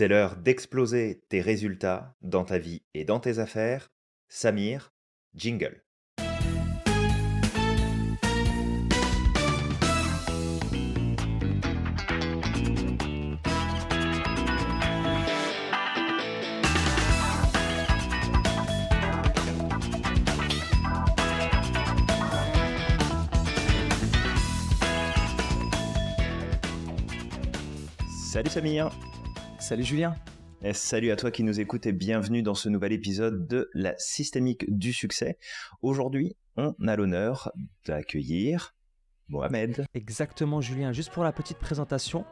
C'est l'heure d'exploser tes résultats dans ta vie et dans tes affaires. Samir, jingle. Salut Samir Salut Julien. Et eh, salut à toi qui nous écoute et bienvenue dans ce nouvel épisode de La systémique du succès. Aujourd'hui, on a l'honneur d'accueillir Mohamed. Exactement Julien, juste pour la petite présentation,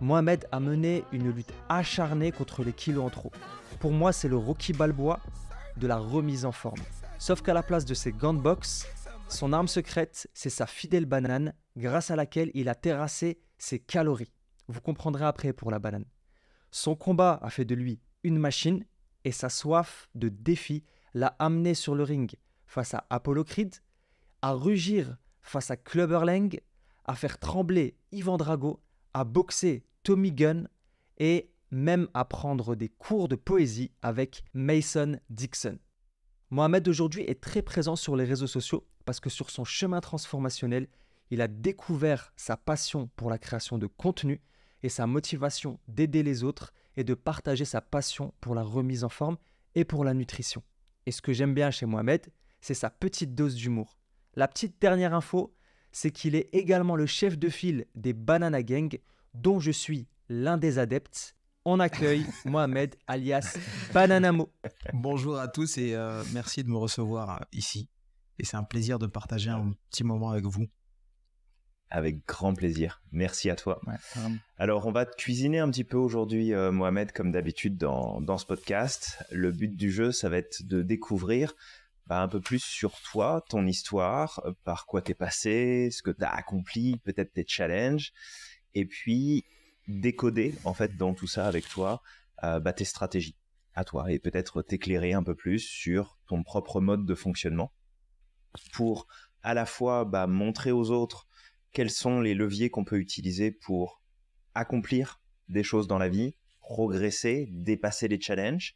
Mohamed a mené une lutte acharnée contre les kilos en trop. Pour moi, c'est le Rocky Balboa de la remise en forme. Sauf qu'à la place de ses gants de boxe, son arme secrète, c'est sa fidèle banane, grâce à laquelle il a terrassé ses calories. Vous comprendrez après pour la banane. Son combat a fait de lui une machine et sa soif de défi l'a amené sur le ring face à Apollo Creed, à rugir face à Lang, à faire trembler Ivan Drago, à boxer Tommy Gunn et même à prendre des cours de poésie avec Mason Dixon. Mohamed aujourd'hui est très présent sur les réseaux sociaux parce que sur son chemin transformationnel, il a découvert sa passion pour la création de contenu et sa motivation d'aider les autres et de partager sa passion pour la remise en forme et pour la nutrition. Et ce que j'aime bien chez Mohamed, c'est sa petite dose d'humour. La petite dernière info, c'est qu'il est également le chef de file des Banana Gang, dont je suis l'un des adeptes. On accueille Mohamed alias Bananamo. Bonjour à tous et euh, merci de me recevoir euh, ici. Et c'est un plaisir de partager un petit moment avec vous. Avec grand plaisir. Merci à toi. Alors, on va te cuisiner un petit peu aujourd'hui, euh, Mohamed, comme d'habitude dans, ce podcast. Le but du jeu, ça va être de découvrir bah, un peu plus sur toi, ton histoire, euh, par quoi t'es passé, ce que t'as accompli, peut-être tes challenges, et puis décoder, en fait, dans tout ça avec toi, euh, bah, tes stratégies à toi, et peut-être t'éclairer un peu plus sur ton propre mode de fonctionnement pour à la fois bah, montrer aux autres quels sont les leviers qu'on peut utiliser pour accomplir des choses dans la vie, progresser, dépasser les challenges,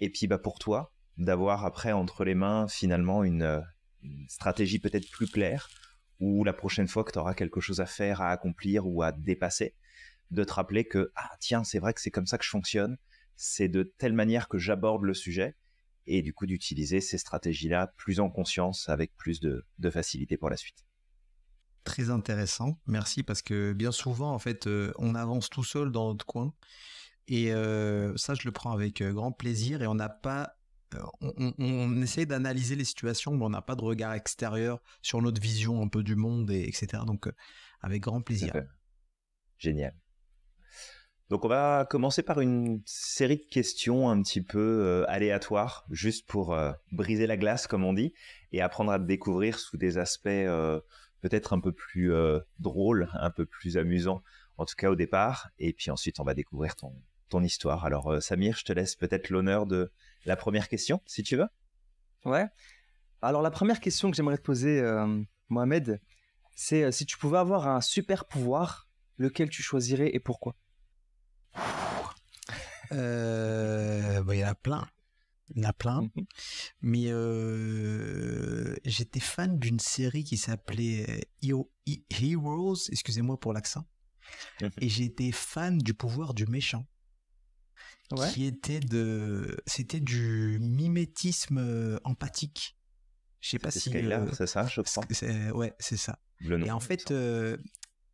et puis bah, pour toi, d'avoir après entre les mains finalement une, stratégie peut-être plus claire, ou la prochaine fois que tu auras quelque chose à faire, à accomplir ou à dépasser, de te rappeler que, ah tiens, c'est vrai que c'est comme ça que je fonctionne, c'est de telle manière que j'aborde le sujet, et du coup d'utiliser ces stratégies-là plus en conscience, avec plus de, de facilité pour la suite très intéressant. Merci parce que bien souvent, en fait, euh, on avance tout seul dans notre coin. Et euh, ça, je le prends avec euh, grand plaisir et on n'a pas. On, essaye d'analyser les situations, mais on n'a pas de regard extérieur sur notre vision un peu du monde, et, etc. Donc, avec grand plaisir. Génial. Donc on va commencer par une série de questions un petit peu aléatoires, juste pour briser la glace, comme on dit, et apprendre à découvrir sous des aspects peut-être un peu plus euh, drôle, un peu plus amusant, en tout cas au départ. Et puis ensuite, on va découvrir ton, histoire. Alors, euh, Samir, je te laisse peut-être l'honneur de la première question, si tu veux. Ouais. Alors, la première question que j'aimerais te poser, euh, Mohamed, c'est si tu pouvais avoir un super pouvoir, lequel tu choisirais et pourquoi bah, Il y en a plein. Il y en a plein. Mmh Mais euh, j'étais fan d'une série qui s'appelait euh, Heroes, excusez-moi pour l'accent. Et j'étais fan du pouvoir du méchant. Qui était de. C'était du mimétisme euh, empathique. Je sais pas si. c'est ça, je Ouais, c'est ça. Et en fait,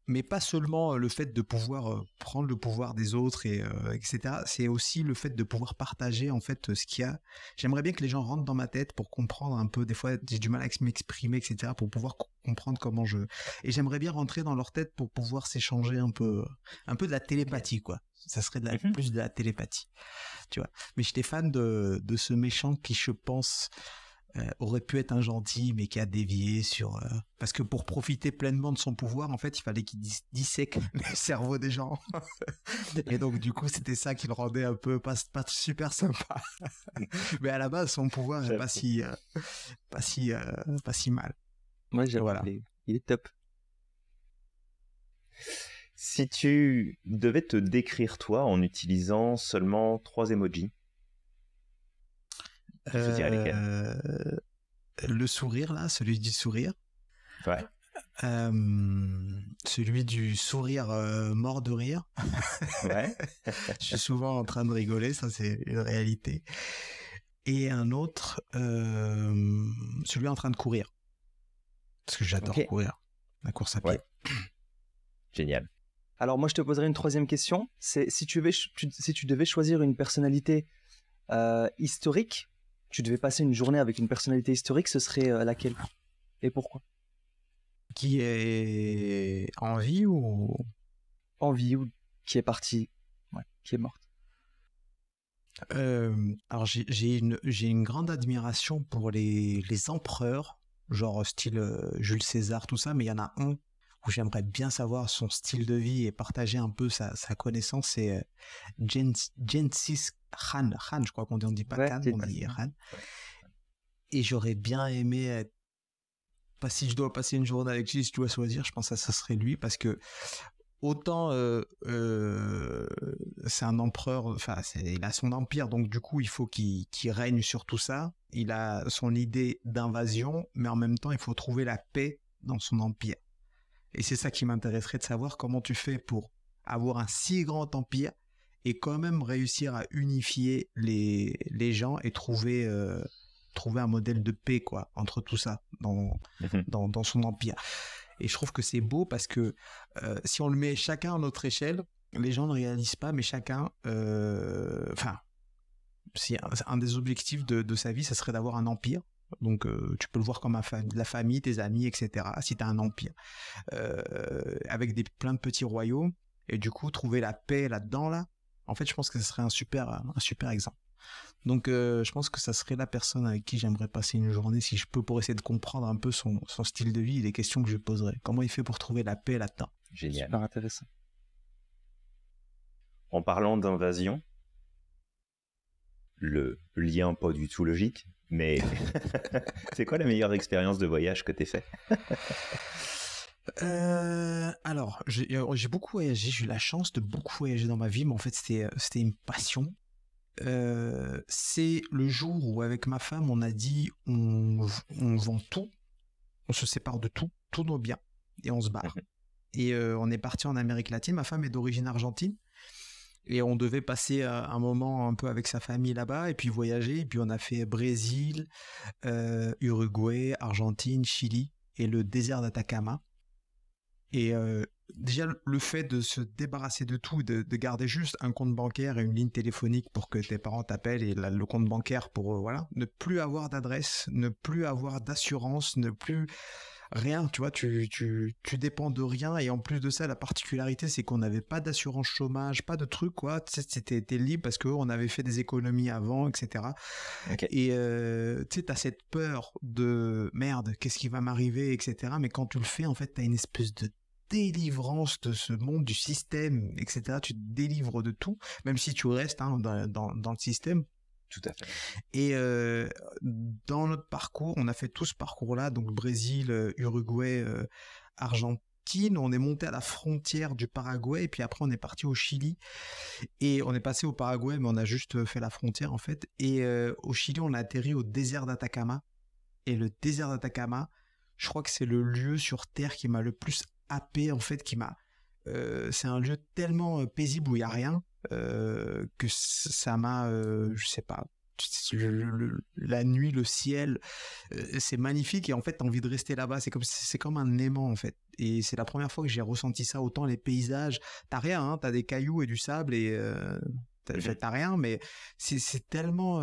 mais pas seulement le fait de pouvoir prendre le pouvoir des autres et etc. C'est aussi le fait de pouvoir partager en fait ce qu'il y a. J'aimerais bien que les gens rentrent dans ma tête pour comprendre un peu. Des fois, j'ai du mal à m'exprimer, etc. Pour pouvoir comprendre comment je. Et j'aimerais bien rentrer dans leur tête pour pouvoir s'échanger un peu, un peu de la télépathie quoi. Ça serait de mmh plus de la télépathie, tu vois. Mais j'étais fan de de ce méchant qui, je pense euh, aurait pu être un gentil, mais qui a dévié sur... Euh, parce que pour profiter pleinement de son pouvoir, en fait, il fallait qu'il dissèque le cerveau des gens. Et donc, du coup, c'était ça qui le rendait un peu pas, pas super sympa. mais à la base, son pouvoir n'est euh, pas si, pas, si, pas si mal. Moi, j'ai voilà. Il est top. Si tu devais te décrire toi en utilisant seulement trois emojis, euh, le sourire, là, celui du sourire. Euh, celui du sourire euh, mort de rire. je suis souvent en train de rigoler, ça c'est une réalité. Et un autre, celui en train de courir. Parce que j'adore courir, la course à pied. Génial. Alors moi je te poserai une troisième question. C'est si tu devais choisir une personnalité historique tu devais passer une journée avec une personnalité historique, ce serait euh, laquelle Et pourquoi Qui est en vie ou En vie ou qui est partie, ouais, qui est morte. Euh, alors j'ai une, grande admiration pour les, les empereurs, genre style euh, Jules César, tout ça, mais il y en a un j'aimerais bien savoir son style de vie et partager un peu sa, connaissance, c'est Jensis euh, Khan. je crois qu'on dit pas Khan, on dit Khan. Et j'aurais bien aimé pas si je dois passer une journée avec lui, si tu dois choisir, je pense que ça serait lui parce que autant euh, euh, c'est un empereur, enfin il a son empire, donc du coup il faut qu'il règne sur tout ça. Il a son idée d'invasion, mais en même temps il faut trouver la paix dans son empire. Et c'est ça qui m'intéresserait de savoir comment tu fais pour avoir un si grand empire et quand même réussir à unifier les, les gens et trouver, euh, trouver un modèle de paix quoi entre tout ça dans, mhm. dans, dans, son empire. Et je trouve que c'est beau parce que euh, si on le met chacun à notre échelle, les gens ne réalisent pas, mais chacun, euh, enfin, euh, un, un, des objectifs de, de sa vie, ça serait d'avoir un empire donc euh, tu peux le voir comme la famille, tes amis, etc. Si tu as un empire, euh, avec des, plein de petits royaumes, et du coup trouver la paix là-dedans, là, en fait je pense que ce serait un super, super exemple. Donc euh, je pense que ça serait la personne avec qui j'aimerais passer une journée si je peux pour essayer de comprendre un peu son, style de vie et les questions que je poserais. Comment il fait pour trouver la paix là-dedans Génial. Super intéressant. En parlant d'invasion, le lien pas du tout logique, mais c'est quoi la meilleure expérience de voyage que tu as fait euh, alors, euh, j'ai beaucoup voyagé, j'ai eu la chance de beaucoup voyager dans ma vie, mais en fait c'était euh, une passion. c'est le jour où avec ma femme on a dit on, on, vend tout, on se sépare de tout, tous nos biens, et on se barre. Mhm. Et on est parti en Amérique latine, ma femme est d'origine argentine, et on devait passer euh, un moment un peu avec sa famille là-bas et puis voyager. Et puis on a fait Brésil, euh, Uruguay, Argentine, Chili et le désert d'Atacama. Et euh, déjà le fait de se débarrasser de tout, de, garder juste un compte bancaire et une ligne téléphonique pour que tes parents t'appellent et le compte bancaire pour voilà, ne plus avoir d'adresse, ne plus avoir d'assurance, ne plus rien, tu vois, tu, dépends de rien. Et en plus de ça, la particularité, c'est qu'on n'avait pas d'assurance chômage, pas de truc, quoi. C'était libre parce qu'on avait fait des économies avant, etc. Et euh, tu sais, t'as cette peur de merde, qu'est-ce qui va m'arriver, etc. Mais quand tu le fais, en fait, t'as une espèce de délivrance de ce monde, du système, etc. Tu te délivres de tout, même si tu restes hein, dans, dans le système tout à fait. Et euh, dans notre parcours, on a fait tout ce parcours-là, donc Brésil, euh, Uruguay, euh, Argentine. On est monté à la frontière du Paraguay et puis après on est parti au Chili et on est passé au Paraguay, mais on a juste fait la frontière en fait. Et au Chili, on a atterri au désert d'Atacama. Et le désert d'Atacama, je crois que c'est le lieu sur terre qui m'a le plus happé en fait, qui m'a. c'est un lieu tellement paisible où il y a rien euh, que ça m'a, euh, je sais pas, la nuit, le ciel, euh, c'est magnifique et en fait t'as envie de rester là-bas. C'est comme c'est comme un aimant en fait. Et c'est la première fois que j'ai ressenti ça autant les paysages. T'as rien, hein, t'as des cailloux et du sable et t'as, rien, mais c'est, tellement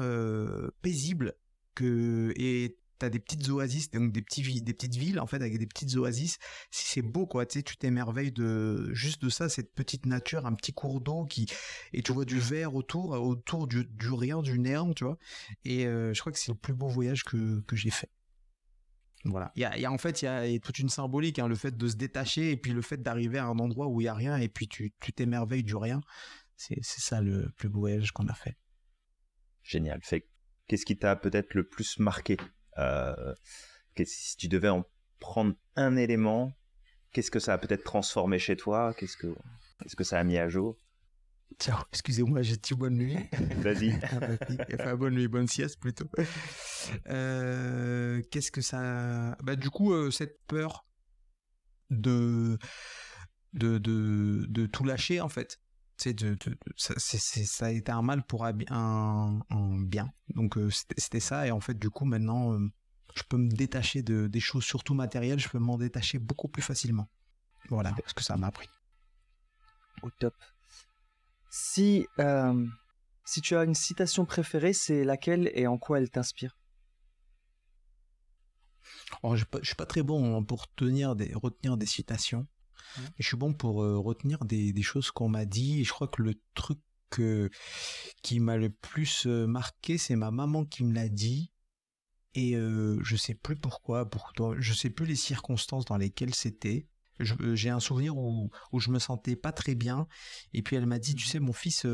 paisible que et t'as des petites oasis, donc des petits des petites villes en fait avec des petites oasis. Si c'est beau quoi, tu t'émerveilles de juste de ça, cette petite nature, un petit cours d'eau qui et tu vois du vert autour, autour du, rien, du néant tu vois. Et euh, je crois que c'est le plus beau voyage que, j'ai fait. Voilà. Il y a, en fait il y, a, toute une symbolique, hein, le fait de se détacher et puis le fait d'arriver à un endroit où il y a rien et puis tu t'émerveilles du rien. C'est ça le plus beau voyage qu'on a fait. Génial. qu'est-ce qui t'a peut-être le plus marqué euh, si tu devais en prendre un élément, qu'est-ce que ça a peut-être transformé chez toi Qu'est-ce que, que ça a mis à jour Tiens, excusez-moi, j'ai dit bonne nuit. Vas-y. Ah, bah, bonne nuit, bonne sieste plutôt. Euh, qu'est-ce que ça. Bah, du coup, euh, cette peur de... de. De, de, tout lâcher en fait de, ça, a été un mal pour un, bien. Donc euh, c'était ça, et en fait, du coup, maintenant, euh, je peux me détacher de, des choses, surtout matérielles, je peux m'en détacher beaucoup plus facilement. Voilà, ce que ça m'a appris. Au top. Si, euh, si tu as une citation préférée, c'est laquelle et en quoi elle t'inspire oh, je ne suis pas très bon hein, pour tenir des, retenir des citations je suis bon pour euh, retenir des, choses qu'on m'a dit. Et je crois que le truc qui m'a le plus euh, marqué, c'est ma maman qui me l'a dit. Et je euh, je sais plus pourquoi, je je sais plus les circonstances dans lesquelles c'était. J'ai un souvenir où, où je me sentais pas très bien. Et puis elle m'a dit, tu mmh. sais, mon fils,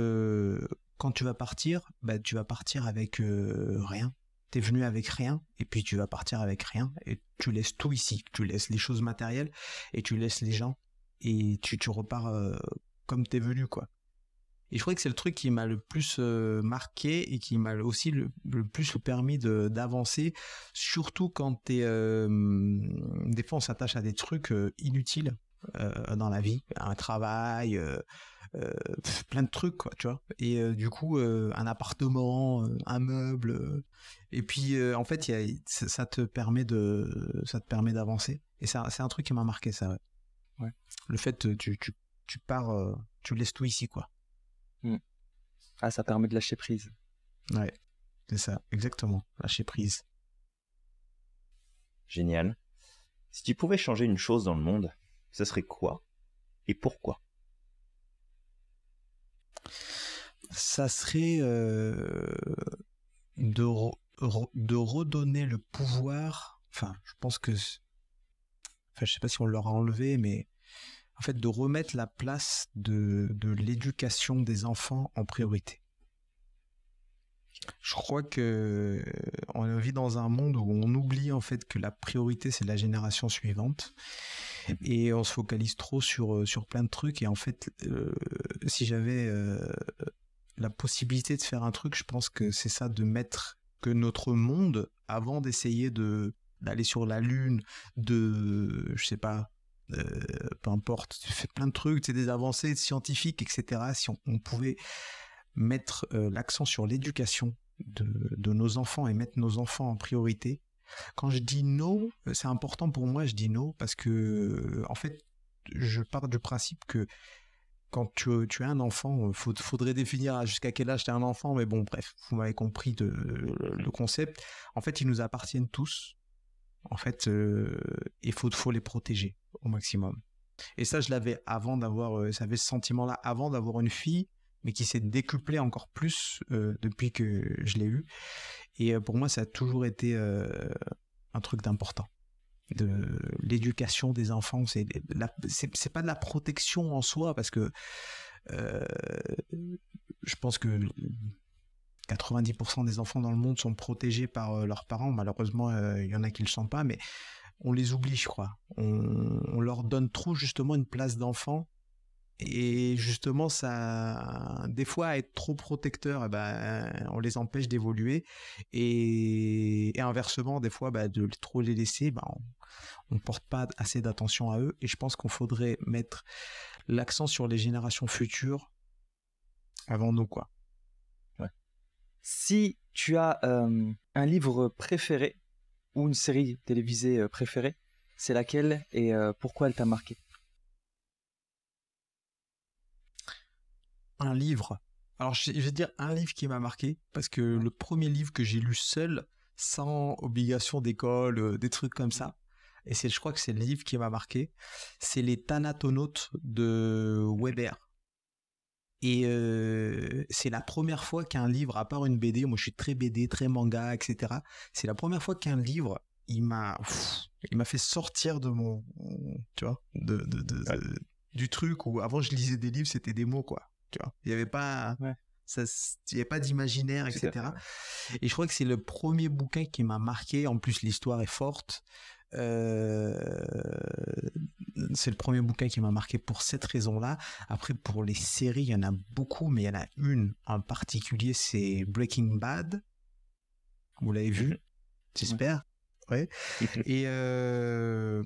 quand tu vas partir, bah, tu vas partir avec rien. Tu es venu avec rien, et puis tu vas partir avec rien. Et tu laisses tout ici. Tu laisses les choses matérielles, et tu laisses les gens et tu, repars euh, comme t'es venu, quoi. Et je crois que c'est le truc qui m'a le plus euh, marqué et qui m'a aussi le, plus permis d'avancer, surtout quand t'es... Euh, des fois, on s'attache à des trucs inutiles dans la vie, un travail, plein de trucs, quoi, tu vois. Et du coup, un appartement, un meuble... et puis, en fait, ça te permet de... ça te permet d'avancer. Et c'est un truc qui m'a marqué, ça, ouais. Le fait, euh, tu, tu, pars, euh, tu laisses tout ici, quoi. Hmm. Ah, ça permet de lâcher prise. Ouais, c'est ça, exactement, lâcher prise. Génial. Si tu pouvais changer une chose dans le monde, ce serait quoi et pourquoi Ça serait euh, de redonner le pouvoir. Enfin, je pense que enfin je sais pas si on leur a enlevé, mais en fait de remettre la place de, l'éducation des enfants en priorité. Je crois que euh, on vit dans un monde où on oublie en fait que la priorité c'est la génération suivante et on se focalise trop sur euh, sur plein de trucs et en fait euh, si j'avais la possibilité de faire un truc, je pense que c'est ça de mettre que notre monde avant d'essayer de d'aller sur la Lune, de, je sais pas, euh, peu importe, tu fais plein de trucs, c'est des avancées scientifiques, etc. Si on, pouvait mettre euh, l'accent sur l'éducation de, nos enfants et mettre nos enfants en priorité. Quand je dis non, euh, c'est important pour moi, je dis non, parce que, en fait, je pars du principe que quand tu, as un enfant, il faudrait définir jusqu'à quel âge tu as un enfant, mais bon, bref, vous m'avez compris le concept. En fait, ils nous appartiennent tous. En fait, euh, il faut, faut les protéger au maximum. Et ça, je l'avais avant d'avoir, euh, j'avais ce sentiment-là avant d'avoir une fille, mais qui s'est décuplé encore plus euh, depuis que je l'ai eue. Et pour moi, ça a toujours été un truc d'important. De l'éducation des enfants, c'est c'est pas de la protection en soi parce que je pense que 90% des enfants dans le monde sont protégés par euh, leurs parents. Malheureusement, il euh, y en a qui ne le sont pas, mais on les oublie, je crois. On, leur donne trop justement une place d'enfant. Et justement, ça, des fois, être trop protecteur, eh ben, on les empêche d'évoluer. Et, inversement, des fois, bah, de trop les laisser, bah, on, ne porte pas assez d'attention à eux. Et je pense qu'on faudrait mettre l'accent sur les générations futures avant nous, quoi si tu as euh, un livre préféré ou une série télévisée euh, préférée, c'est laquelle et euh, pourquoi elle t'a marqué Un livre. Alors je vais dire un livre qui m'a marqué parce que le premier livre que j'ai lu seul, sans obligation d'école, des trucs comme ça. Et je crois que c'est le livre qui m'a marqué. C'est les Thanatonautes de Weber. Et c'est la première fois qu'un livre, à part une BD, moi je suis très BD, très manga, etc. C'est la première fois qu'un livre, il m'a, il m'a fait sortir de mon, tu vois, de, du truc où avant je lisais des livres, c'était des mots quoi. Tu vois, il n'y avait pas, ça, il avait pas d'imaginaire, etc. Et je crois que c'est le premier bouquin qui m'a marqué. En plus, l'histoire est forte. Euh, c'est le premier bouquin qui m'a marqué pour cette raison-là. Après, pour les séries, il y en a beaucoup, mais il y en a une en particulier, c'est Breaking Bad. Vous l'avez vu, j'espère. Ouais. Et euh,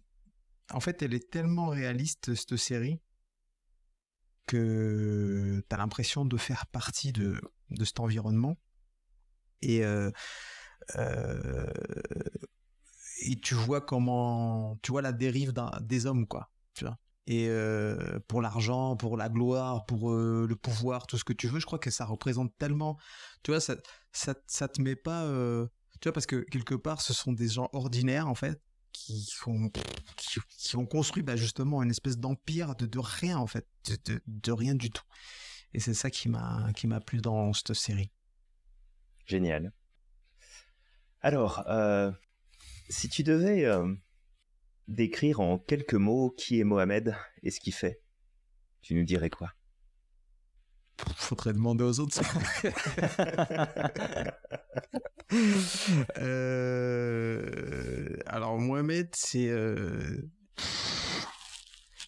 en fait, elle est tellement réaliste, cette série, que tu as l'impression de faire partie de, de cet environnement. Et euh, euh et tu vois comment tu vois la dérive des hommes quoi tu vois et euh, pour l'argent pour la gloire pour euh, le pouvoir tout ce que tu veux je crois que ça représente tellement tu vois ça ça, ça te met pas euh, tu vois parce que quelque part ce sont des gens ordinaires en fait qui ont qui, ont construit bah, justement une espèce d'empire de, de rien en fait de, de, de rien du tout et c'est ça qui m'a qui m'a plu dans cette série génial alors, si tu devais euh, décrire en quelques mots qui est Mohamed et ce qu'il fait, tu nous dirais quoi Faudrait demander aux autres. euh... alors Mohamed, c'est euh,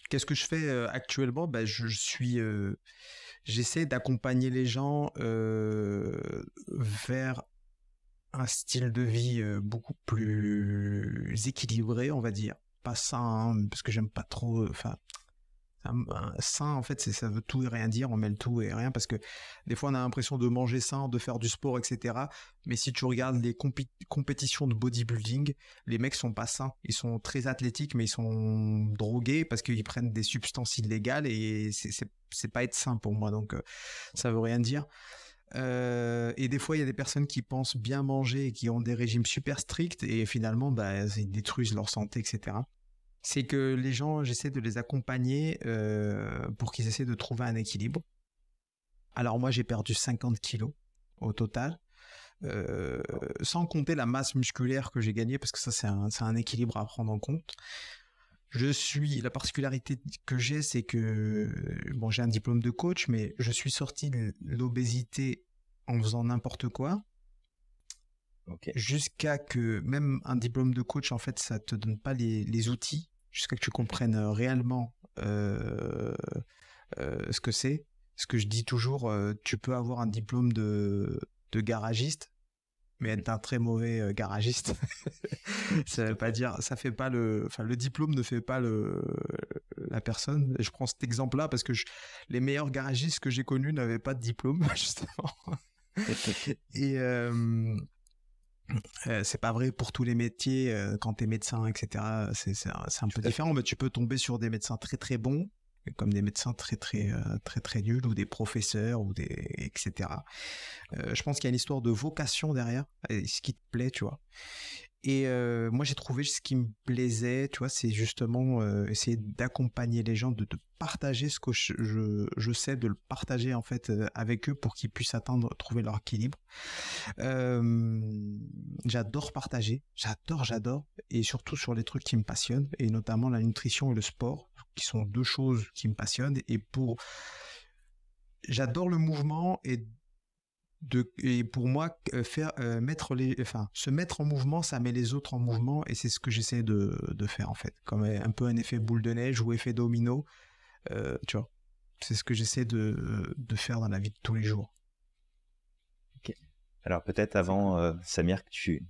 qu'est-ce que je fais euh, actuellement ben, je, suis, j'essaie d'accompagner les gens vers un style de vie euh, beaucoup plus équilibré, on va dire. Pas sain, parce que j'aime pas trop. Euh, enfin, euh, sain, en fait, ça veut tout et rien dire, on mêle tout et rien, parce que des fois, on a l'impression de manger sain, de faire du sport, etc. Mais si tu regardes les compétitions de bodybuilding, les mecs sont pas sains. Ils sont très athlétiques, mais ils sont drogués parce qu'ils prennent des substances illégales et c'est pas être sain pour moi, donc ça veut rien dire. Euh, et des fois, il y a des personnes qui pensent bien manger et qui ont des régimes super stricts et finalement, bah, ils détruisent leur santé, etc. C'est que les gens, j'essaie de les accompagner euh, pour qu'ils essaient de trouver un équilibre. Alors moi, j'ai perdu 50 kilos au total. Euh, sans compter la masse musculaire que j'ai gagnée, parce que ça, c'est un, équilibre à prendre en compte je suis la particularité que j'ai c'est que bon j'ai un diplôme de coach mais je suis sorti de l'obésité en faisant n'importe quoi jusqu'à que même un diplôme de coach en fait ça te donne pas les, outils jusqu'à que tu comprennes réellement euh, euh, ce que c'est ce que je dis toujours euh, tu peux avoir un diplôme de garagiste mais être mmh. un très mauvais euh, garagiste, ça veut pas dire, ça fait pas le, enfin le diplôme ne fait pas le la personne. Je prends cet exemple-là parce que les meilleurs garagistes que j'ai connus n'avaient pas de diplôme justement. Et euh, euh, c'est pas vrai pour tous les métiers. Euh, quand tu es médecin, etc., c'est un peu différent, mais tu peux tomber sur des médecins très très bons comme des médecins très très euh, très très, nuls ou des professeurs ou des etc. Euh, je pense qu'il y a une histoire de vocation derrière, ce qui te plaît, tu vois. Et euh, moi, j'ai trouvé ce qui me plaisait, tu vois, c'est justement euh, essayer d'accompagner les gens, de, partager ce que je, je, sais, de le partager en fait euh, avec eux pour qu'ils puissent atteindre, trouver leur équilibre. j'adore partager, j'adore, j'adore, et surtout sur les trucs qui me passionnent, et notamment la nutrition et le sport, qui sont deux choses qui me passionnent. Et pour, j'adore le mouvement et et pour moi, euh, faire euh, mettre les, enfin, se mettre en mouvement, ça met les autres en mouvement, et c'est ce que j'essaie de, faire en fait, comme euh, un peu un effet boule de neige ou effet domino, tu vois. C'est ce que j'essaie de, faire dans la vie de tous les jours. Alors peut-être avant, Samir, que tu,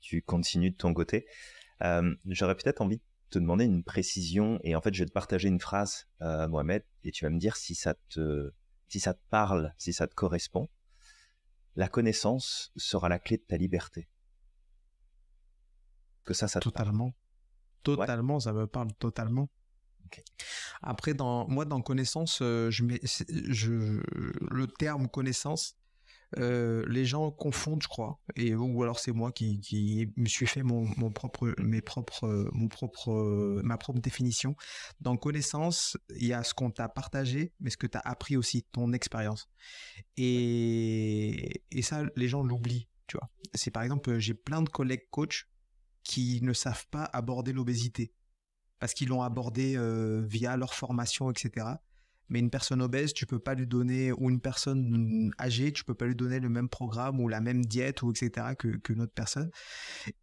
tu continues de ton côté, j'aurais peut-être envie de te demander une précision, et en fait, je vais te partager une phrase, Mohamed, et tu vas me dire si ça te, si ça te parle, si ça te correspond la connaissance sera la clé de ta liberté. Que ça, ça Totalement. Totalement, ça me parle totalement. Après, dans, moi, dans connaissance, euh, je mets, je, le terme connaissance, euh, les gens confondent, je crois, et ou alors c'est moi qui, me suis fait mon, mes mon propre, euh, euh, ma propre définition. Dans connaissance, il y a ce qu'on t'a partagé, mais ce que t'as appris aussi, ton expérience. Et, et ça, les gens l'oublient, tu vois. C'est par exemple, j'ai plein de collègues coachs qui ne savent pas aborder l'obésité parce qu'ils l'ont abordé via leur formation, etc mais une personne obèse, tu peux pas lui donner, ou une personne âgée, tu peux pas lui donner le même programme ou la même diète ou etc. que qu'une autre personne.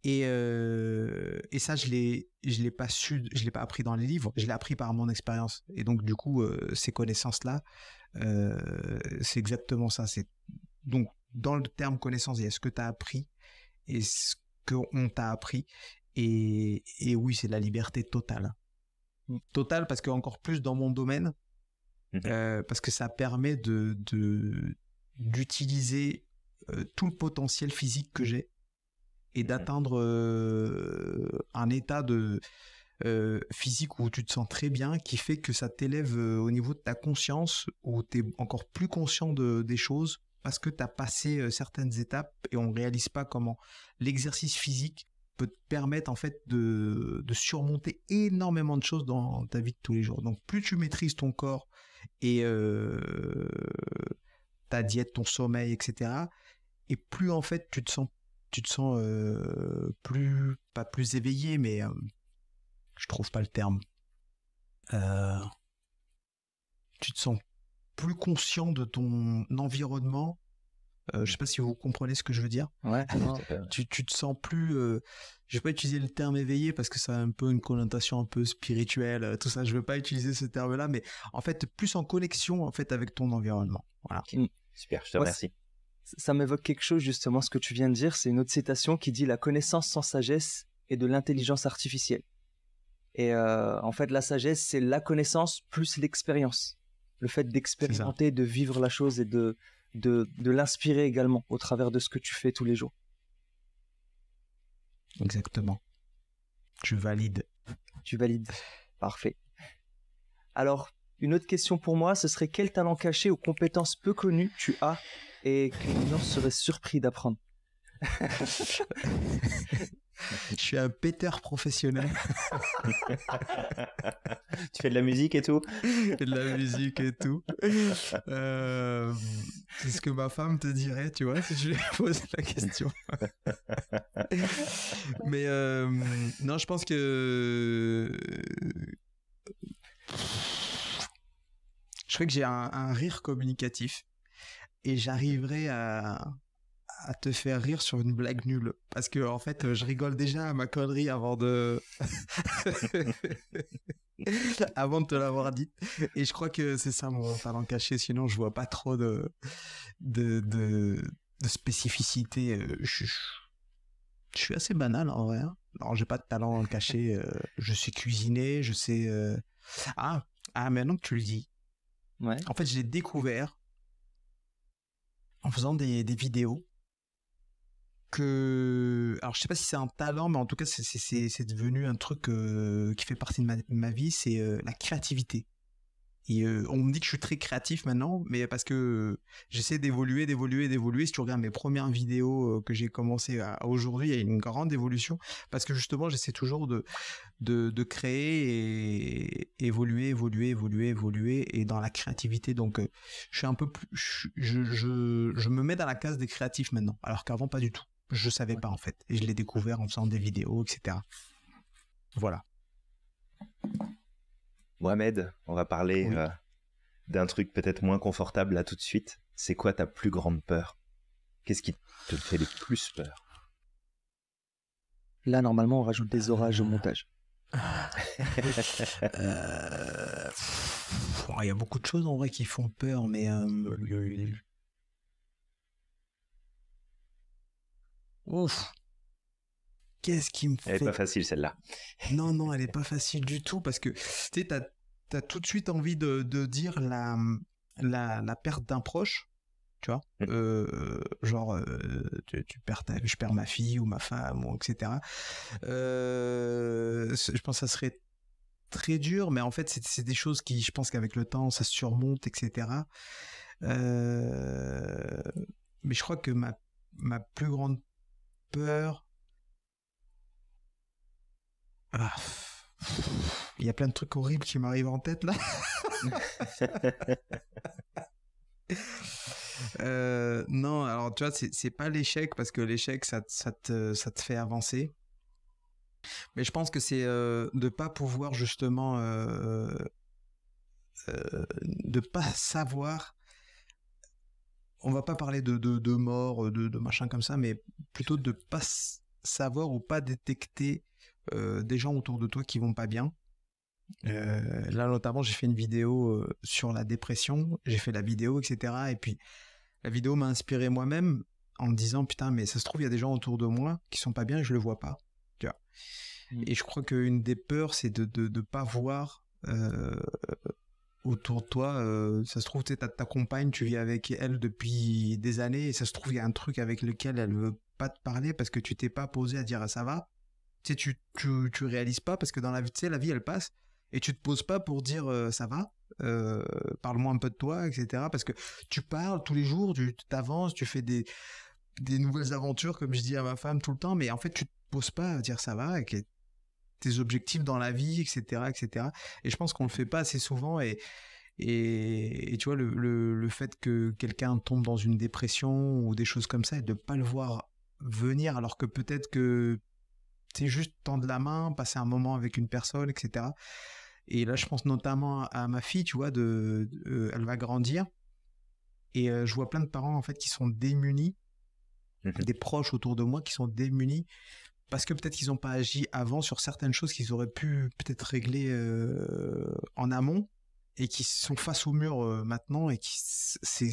Et euh, et ça, je l'ai je l'ai pas su, je l'ai pas appris dans les livres, je l'ai appris par mon expérience. Et donc du coup, euh, ces connaissances là, euh, c'est exactement ça. C'est donc dans le terme connaissance, il y a ce que tu as appris et ce qu'on t'a appris. Et, et oui, c'est la liberté totale. Totale parce qu'encore plus dans mon domaine, Mhm. Euh, parce que ça permet de d'utiliser euh, tout le potentiel physique que j'ai et mhm. d'atteindre euh, un état de physique où tu te sens très bien, qui fait que ça t'élève au niveau de ta conscience, où tu es encore plus conscient de, des choses, parce que tu as passé certaines étapes et on ne réalise pas comment l'exercice physique peut te permettre en fait de, surmonter énormément de choses dans ta vie de tous les jours. Donc plus tu maîtrises ton corps et ta diète, ton sommeil, etc. Et plus en fait tu te sens, tu te sens plus, pas plus éveillé, mais je trouve pas le terme. Euh, tu te sens plus conscient de ton environnement euh, je sais pas si vous comprenez ce que je veux dire. Ouais. tu, tu te sens plus. Euh, je vais pas utiliser le terme éveillé parce que ça a un peu une connotation un peu spirituelle, euh, tout ça. Je veux pas utiliser ce terme-là, mais en fait plus en connexion en fait avec ton environnement. Voilà. Hmm. Super. Je te remercie. ça m'évoque quelque chose justement ce que tu viens de dire. C'est une autre citation qui dit la connaissance sans sagesse est de l'intelligence artificielle. Et euh, en fait, la sagesse, c'est la connaissance plus l'expérience. Le fait d'expérimenter, de vivre la chose et de, de, l'inspirer également au travers de ce que tu fais tous les jours. Exactement. tu valides Tu valides. Parfait. Alors, une autre question pour moi, ce serait quel talent caché ou compétence peu connue tu as et que nous serait surpris d'apprendre je suis un péteur professionnel. tu fais de la musique et tout Je fais de la musique et tout. Euh, c'est ce que ma femme te dirait, tu vois, si je lui pose la question. Mais euh, non, je pense que... Je crois que j'ai un rire communicatif et j'arriverai à, à te faire rire sur une blague nulle. Parce que, en fait, euh, je rigole déjà à ma connerie avant de. avant de te l'avoir dite. Et je crois que c'est ça mon talent caché. Sinon, je vois pas trop de. de. de, spécificité. Euh, je, suis assez banal en vrai. Hein. Non, j'ai pas de talent caché. Euh, je sais cuisiner, je sais. Ah, ah, maintenant que tu le dis. Ouais. En fait, j'ai découvert en faisant des, des vidéos alors je sais pas si c'est un talent, mais en tout cas c'est devenu un truc euh, qui fait partie de ma, vie, c'est euh, la créativité. Et euh, on me dit que je suis très créatif maintenant, mais parce que j'essaie d'évoluer, d'évoluer, d'évoluer. Si tu regardes mes premières vidéos que j'ai commencé à, aujourd'hui, il y a une grande évolution parce que justement j'essaie toujours de, créer et évoluer, évoluer, évoluer, évoluer et dans la créativité. Donc je suis un peu plus, je me mets dans la case des créatifs maintenant, alors qu'avant pas du tout. Je savais pas en fait. Et je l'ai découvert en faisant des vidéos, etc. Voilà. Mohamed, on va parler euh, d'un truc peut-être moins confortable là tout de suite. C'est quoi ta plus grande peur Qu'est-ce qui te fait le plus peur Là, normalement, on rajoute des orages au montage. Euh, il y a beaucoup de choses en vrai qui font peur, mais euh, Ouf. Qu'est-ce qui me fait. Elle n'est pas facile celle-là. non, non, elle n'est pas facile du tout parce que tu as, as, tout de suite envie de, de dire la, la, la perte d'un proche. Tu vois, mm. euh, genre, euh, tu, perds je perds ma fille ou ma femme, ou etc. Euh, je pense que ça serait très dur, mais en fait, c'est des choses qui, je pense qu'avec le temps, ça se surmonte, etc. mais je crois que ma, ma plus grande peur. Ah, il y a plein de trucs horribles qui m'arrivent en tête là. Euh, non, alors tu vois, c'est pas l'échec parce que l'échec ça, te, ça te fait avancer. Mais je pense que c'est de euh, de pas pouvoir justement euh, euh de pas savoir on va pas parler de, de, de mort, euh, de, machin comme ça, mais plutôt de pas savoir ou pas détecter euh, des gens autour de toi qui vont pas bien. Euh, là notamment, j'ai fait une vidéo sur la dépression, j'ai fait la vidéo, etc. Et puis la vidéo m'a inspiré moi-même en me disant putain, mais ça se trouve il y a des gens autour de moi qui sont pas bien et je le vois pas. Mmh. Et je crois qu'une des peurs, c'est de ne pas voir autour de toi. Euh, ça se trouve, tu ta, ta compagne, tu vis avec elle depuis des années, et ça se trouve, il y a un truc avec lequel elle veut pas te parler parce que tu t'es pas posé à dire ah, ça va. Tu, tu, tu, réalises pas parce que dans la vie, tu sais, la vie, elle passe, et tu te poses pas pour dire euh, ça va. Euh, parle-moi un peu de toi, etc. Parce que tu parles tous les jours, tu t'avances, tu fais des, des nouvelles aventures, comme je dis à ma femme tout le temps, mais en fait, tu te poses pas à dire ça va, et tes objectifs dans la vie, etc., etc. Et je pense qu'on le fait pas assez souvent et et, tu vois le, fait que quelqu'un tombe dans une dépression ou des choses comme ça et de pas le voir venir alors que peut-être que c'est juste tendre la main, passer un moment avec une personne, etc. Et là, je pense notamment à ma fille, tu vois, de, euh, elle va grandir. Et euh, je vois plein de parents, en fait, qui sont démunis, mmh des proches autour de moi qui sont démunis parce que peut-être qu'ils n'ont pas agi avant sur certaines choses qu'ils auraient pu peut-être régler euh, en amont et qui sont face au mur euh, maintenant et qui c'est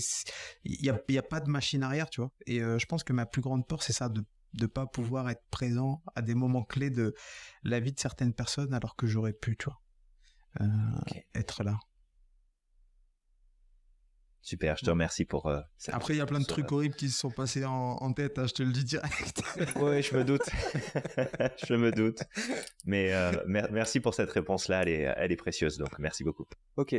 il y a, pas de machine arrière tu vois et euh, je pense que ma plus grande peur c'est ça de ne pas pouvoir être présent à des moments clés de la vie de certaines personnes alors que j'aurais pu tu vois être là Super, je te remercie pour cette euh, réponse. Après, il y a plein de trucs horribles qui se sont passés en, tête, hein, je te le dis direct. oui, je me doute. je me doute. Mais euh, merci pour cette réponse-là, elle est, précieuse, donc merci beaucoup. Ok,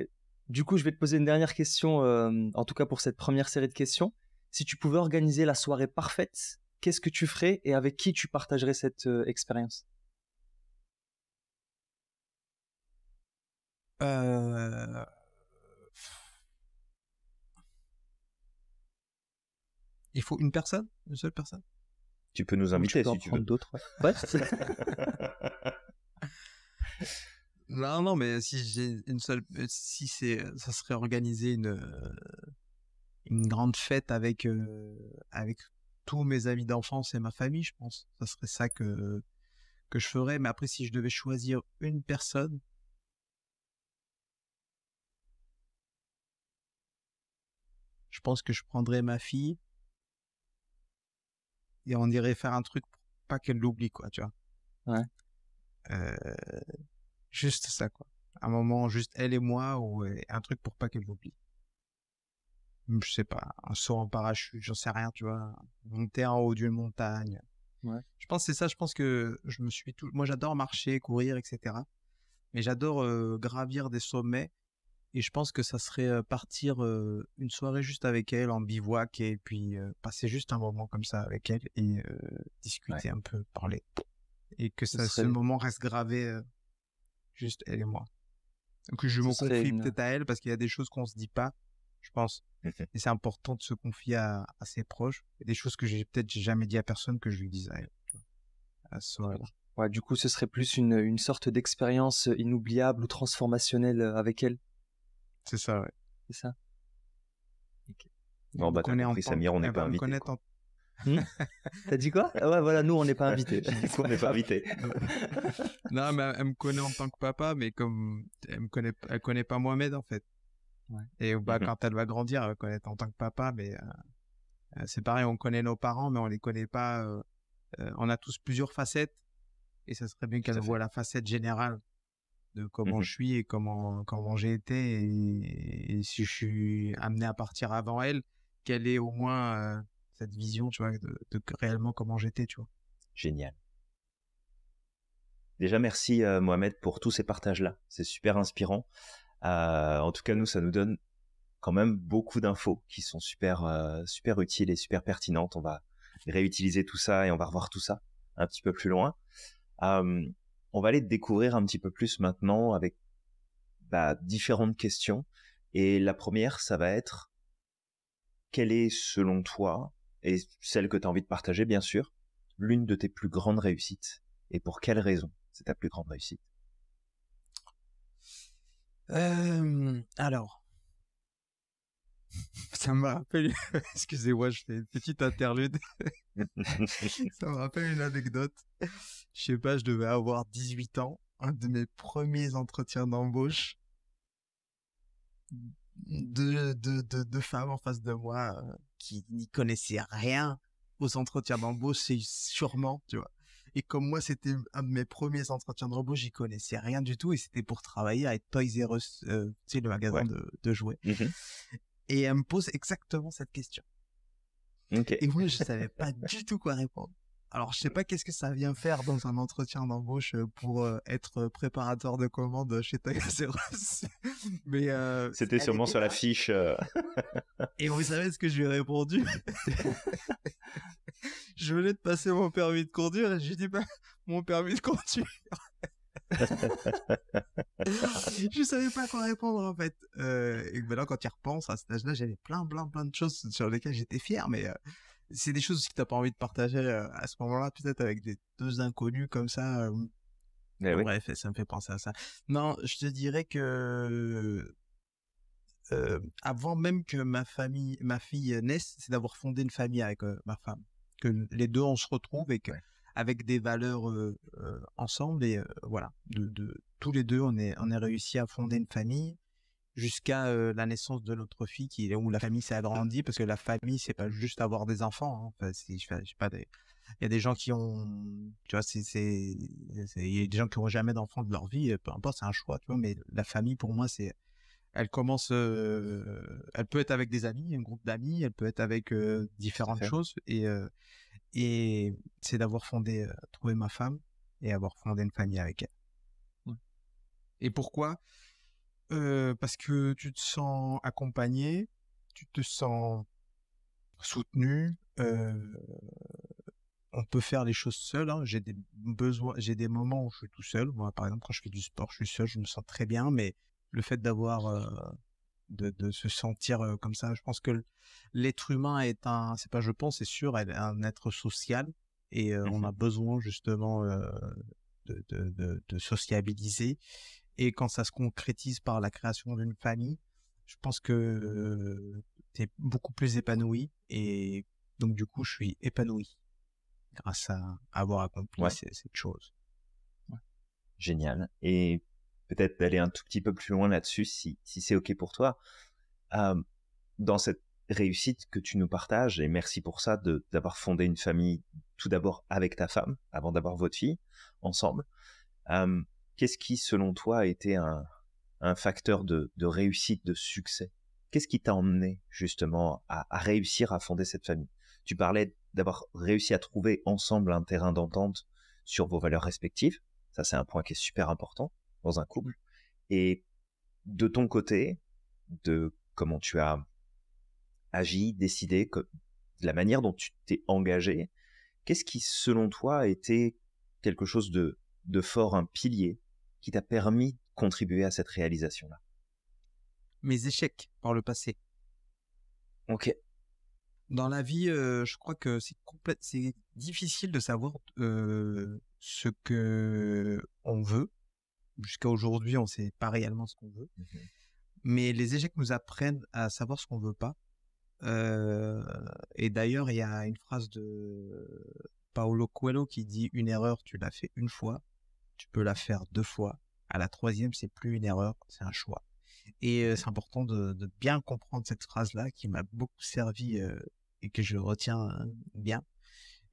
du coup, je vais te poser une dernière question, euh, en tout cas pour cette première série de questions. Si tu pouvais organiser la soirée parfaite, qu'est-ce que tu ferais et avec qui tu partagerais cette expérience Euh Il faut une personne, une seule personne. Tu peux nous inviter si tu veux. D'autres. Ouais. non, non, mais si j'ai une seule, euh, si c'est, euh, ça serait organiser une euh, une grande fête avec avec tous mes amis d'enfance et ma famille, je pense. Ça serait ça que que je ferais. Mais après, si je devais choisir une personne, je pense que je prendrais ma fille et on dirait faire un truc pour pas qu'elle l'oublie, quoi, tu vois. Ouais. Euh, juste ça, quoi. Un moment, juste elle et moi, ou euh, un truc pour pas qu'elle l'oublie. Je sais pas, un saut en parachute, j'en sais rien, tu vois. Monter en haut d'une montagne. Ouais. Je pense que c'est ça, je pense que je me suis tout. Moi, j'adore marcher, courir, etc. Mais j'adore euh, gravir des sommets et je pense que ça serait partir une soirée juste avec elle en bivouac et puis passer juste un moment comme ça avec elle et discuter un peu, parler. Et que ça, ce, moment reste gravé juste elle et moi. Que je me confie peut-être à elle parce qu'il y a des choses qu'on se dit pas, je pense. Mmh et c'est important de se confier à, ses proches. des choses que j'ai peut-être jamais dit à personne que je lui dise à elle. du coup, ce serait plus une, une sorte d'expérience inoubliable ou transformationnelle avec elle c'est ça, ouais. C'est ça. Okay. Non, bah, on est Samir, on n'est eh pas ben, invité. En... Hmm t'as dit quoi ah Ouais, voilà, nous, on n'est pas invités. on n'est pas invités. non, mais elle me connaît en tant que papa, mais comme elle me connaît, elle connaît pas Mohamed, en fait. Ouais. Et bah, mhm. quand elle va grandir, elle va connaître en tant que papa, mais euh, euh, c'est pareil, on connaît nos parents, mais on les connaît pas. Euh, on a tous plusieurs facettes, et ça serait bien qu'elle voit la facette générale de comment mmh je suis et comment, comment j'ai été et, si je suis amené à partir avant elle, quelle est au moins cette vision, tu vois, de, réellement comment j'étais, tu vois. Génial. Déjà, merci Mohamed pour tous ces partages-là. C'est super inspirant. en tout cas, nous, ça nous donne quand même beaucoup d'infos qui sont super, super utiles et super pertinentes. On va réutiliser tout ça et on va revoir tout ça un petit peu plus loin. On va aller découvrir un petit peu plus maintenant avec bah, différentes questions. Et la première, ça va être quelle est selon toi, et celle que tu as envie de partager bien sûr, l'une de tes plus grandes réussites Et pour quelle raison c'est ta plus grande réussite euh, Alors, ça me rappelle, excusez-moi, je fais une petite interlude. ça me rappelle une anecdote. Je sais pas, je devais avoir 18 ans, un de mes premiers entretiens d'embauche. De, femmes en face de moi euh, qui n'y connaissaient rien aux entretiens d'embauche, c'est sûrement, tu vois. Et comme moi, c'était un de mes premiers entretiens d'embauche, j'y connaissais rien du tout et c'était pour travailler à Toys R Us, euh, tu sais, le magasin de, jouets. Mmh et elle me pose exactement cette question. Et moi, je savais pas du tout quoi répondre. Alors, je sais pas qu'est-ce que ça vient faire dans un entretien d'embauche pour euh, être préparateur de commande chez Tagaseros mais euh, c'était sûrement sur la fiche. Euh. Et vous savez ce que je lui ai répondu Je venais de passer mon permis de conduire et j'ai dit bah, mon permis de conduire. je savais pas quoi répondre en fait. Euh, et maintenant, quand tu repense à cet âge-là, j'avais plein, plein, plein de choses sur lesquelles j'étais fier, mais euh, c'est des choses aussi que t'as pas envie de partager euh, à ce moment-là, peut-être avec des deux inconnus comme ça. Eh bref, ça me fait penser à ça. Non, je te dirais que avant même que ma famille, ma fille naisse, c'est d'avoir fondé une famille avec ma femme, que les deux on se retrouve et que avec des valeurs ensemble. Et voilà, de, tous les deux, on est, on est mmh. réussi à fonder une famille jusqu'à la naissance de notre fille qui où la famille s'est agrandie parce que la famille c'est pas juste avoir des enfants hein. pas des il y a des gens qui ont tu vois c'est il y a des gens qui ont jamais d'enfants de leur vie peu importe c'est un choix tu vois mais la famille pour moi c'est elle commence elle peut être avec des amis un groupe d'amis elle peut être avec mmh, différentes choses et et c'est d'avoir fondé, trouvé ma femme et avoir fondé une famille avec elle. Et pourquoi Parce que tu te sens accompagné, tu te sens soutenu. on peut faire les choses seul. Hein. J'ai des besoins, j'ai des moments où je suis tout seul. Moi, par exemple, quand je fais du sport, je suis seul, je me sens très bien. Mais le fait d'avoir de, se sentir comme ça. Je pense que l'être humain est un, c'est pas je pense, c'est sûr, un être social et on mmh a besoin justement de, sociabiliser. Et quand ça se concrétise par la création d'une famille, je pense que c'est tu es beaucoup plus épanoui et donc du coup je suis épanoui grâce à avoir accompli cette chose. Génial. Et peut-être d'aller un tout petit peu plus loin là-dessus si, c'est OK pour toi. Euh, dans cette réussite que tu nous partages, et merci pour ça d'avoir fondé une famille tout d'abord avec ta femme, avant d'avoir votre fille, ensemble, euh, qu'est-ce qui, selon toi, a été un, facteur de, réussite, de succès Qu'est-ce qui t'a emmené justement à réussir à fonder cette famille Tu parlais d'avoir réussi à trouver ensemble un terrain d'entente sur vos valeurs respectives, ça c'est un point qui est super important dans un couple. Et de ton côté, de comment tu as agi, décidé, de la manière dont tu t'es engagé, qu'est-ce qui, selon toi, a été quelque chose de, fort, un pilier qui t'a permis de contribuer à cette réalisation-là Mes échecs par le passé. Ok. Dans la vie, euh, je crois que c'est c'est difficile de savoir euh, ce que on veut jusqu'à aujourd'hui, on sait pas réellement ce qu'on veut. Mmh Mais les échecs nous apprennent à savoir ce qu'on ne veut pas. Euh, et d'ailleurs, il y a une phrase de Paolo Coelho qui dit une erreur, tu l'as fait une fois, tu peux la faire deux fois. À la troisième, c'est plus une erreur, c'est un choix. Et euh, c'est important de, bien comprendre cette phrase-là qui m'a beaucoup servi euh, et que je retiens bien.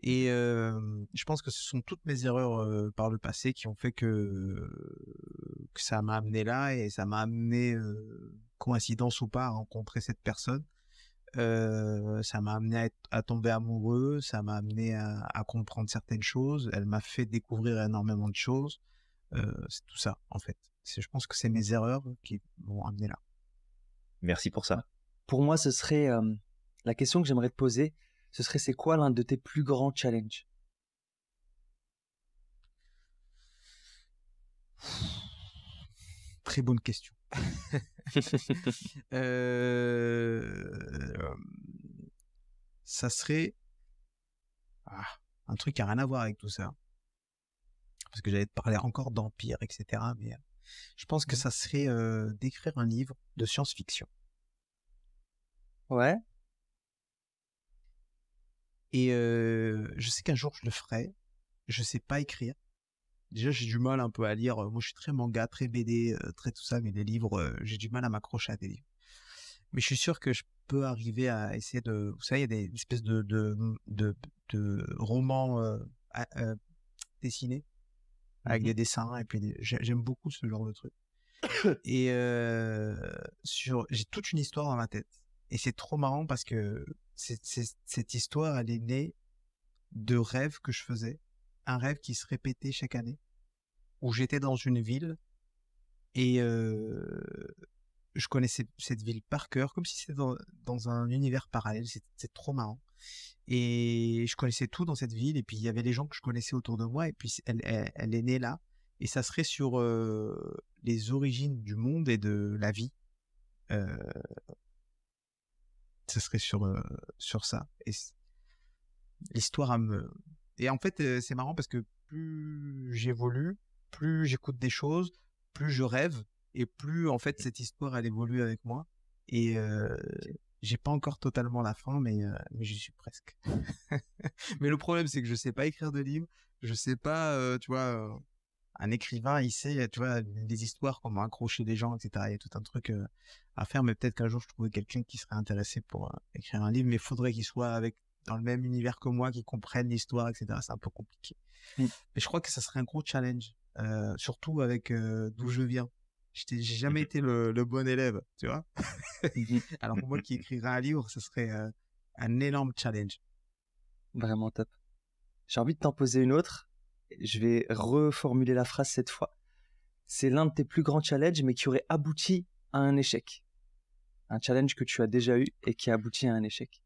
Et je pense que ce sont toutes mes erreurs par le passé qui ont fait que, que ça m'a amené là et ça m'a amené, coïncidence ou pas, à rencontrer cette personne. ça m'a amené à, tomber amoureux, ça m'a amené à, à, comprendre certaines choses, elle m'a fait découvrir énormément de choses. c'est tout ça, en fait. Je pense que c'est mes erreurs qui m'ont amené là. Merci pour ça. Pour moi, ce serait la question que j'aimerais te poser ce serait c'est quoi l'un de tes plus grands challenges Très bonne question. Euh, ça serait ah, un truc qui n'a rien à voir avec tout ça. Parce que j'allais te parler encore d'Empire, etc. Mais je pense que mmh. ça serait euh, d'écrire un livre de science-fiction. Ouais. Et je sais qu'un jour je le ferai. Je sais pas écrire. Déjà, j'ai du mal un peu à lire. Moi, je suis très manga, très BD, très tout ça, mais les livres, j'ai du mal à m'accrocher à des livres. Mais je suis sûr que je peux arriver à essayer de. Vous savez, il y a des espèces de, de, mmh, de, de romans dessinés avec mmh des dessins et puis j'aime beaucoup ce genre de truc. et sur, j'ai toute une histoire dans ma tête et c'est trop marrant parce que cette, histoire, elle est née de rêves que je faisais, un rêve qui se répétait chaque année, où j'étais dans une ville et je connaissais cette ville par cœur, comme si c'était dans, un univers parallèle. C'était trop marrant. Et je connaissais tout dans cette ville, et puis il y avait les gens que je connaissais autour de moi, et puis elle, elle, est née là. Et ça serait sur les origines du monde et de la vie ça serait sur, euh, sur ça. Et l'histoire me. Et en fait, euh, c'est marrant parce que plus j'évolue, plus j'écoute des choses, plus je rêve, et plus en fait cette histoire elle évolue avec moi. Et euh, j'ai pas encore totalement la fin, mais, j'y suis presque. mais le problème c'est que je sais pas écrire de livres je sais pas, tu vois, un écrivain, il sait, tu vois, des histoires, comment accrocher des gens, etc. Il y a tout un truc à faire, mais peut-être qu'un jour je trouverai quelqu'un qui serait intéressé pour écrire un livre, mais faudrait qu'il soit avec dans le même univers que moi, qu'il comprenne l'histoire, etc. C'est un peu compliqué. Mais je crois que ça serait un gros challenge, surtout avec d'où je viens. J'ai jamais été le, bon élève, tu vois. Mmh Alors pour moi qui écrirais un livre, ce serait un énorme challenge. Vraiment top. J'ai envie de t'en poser une autre je vais reformuler la phrase cette fois. C'est l'un de tes plus grands challenges, mais qui aurait abouti à un échec. Un challenge que tu as déjà eu et qui a abouti à un échec.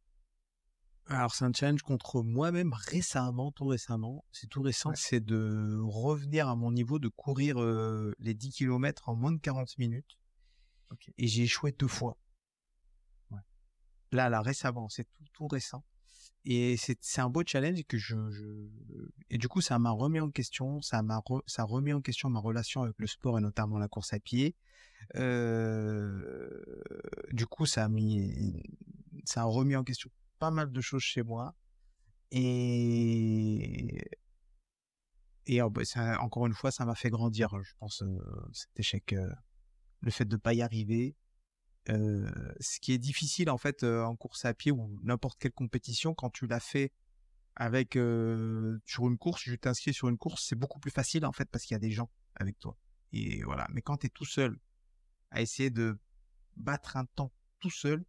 Alors, c'est un challenge contre moi-même récemment, tout récemment. C'est tout récent. C'est de revenir à mon niveau de courir euh, les 10 km en moins de 40 minutes. Et j'ai échoué deux fois. Là, là, récemment, c'est tout, tout récent. Et c'est un beau challenge que je, et du coup ça m'a remis en question, ça m'a ça remis en question ma relation avec le sport et notamment la course à pied. Euh... Du coup ça a mis, ça a remis en question pas mal de choses chez moi. Et et oh, bah, encore une fois ça m'a fait grandir, je pense euh, cet échec, euh, le fait de pas y arriver, ce qui est difficile en fait en course à pied ou n'importe quelle compétition, quand tu l'as fait sur une course, je t'inscris sur une course, c'est beaucoup plus facile en fait parce qu'il y a des gens avec toi. Et voilà. Mais quand tu es tout seul à essayer de battre un temps tout seul,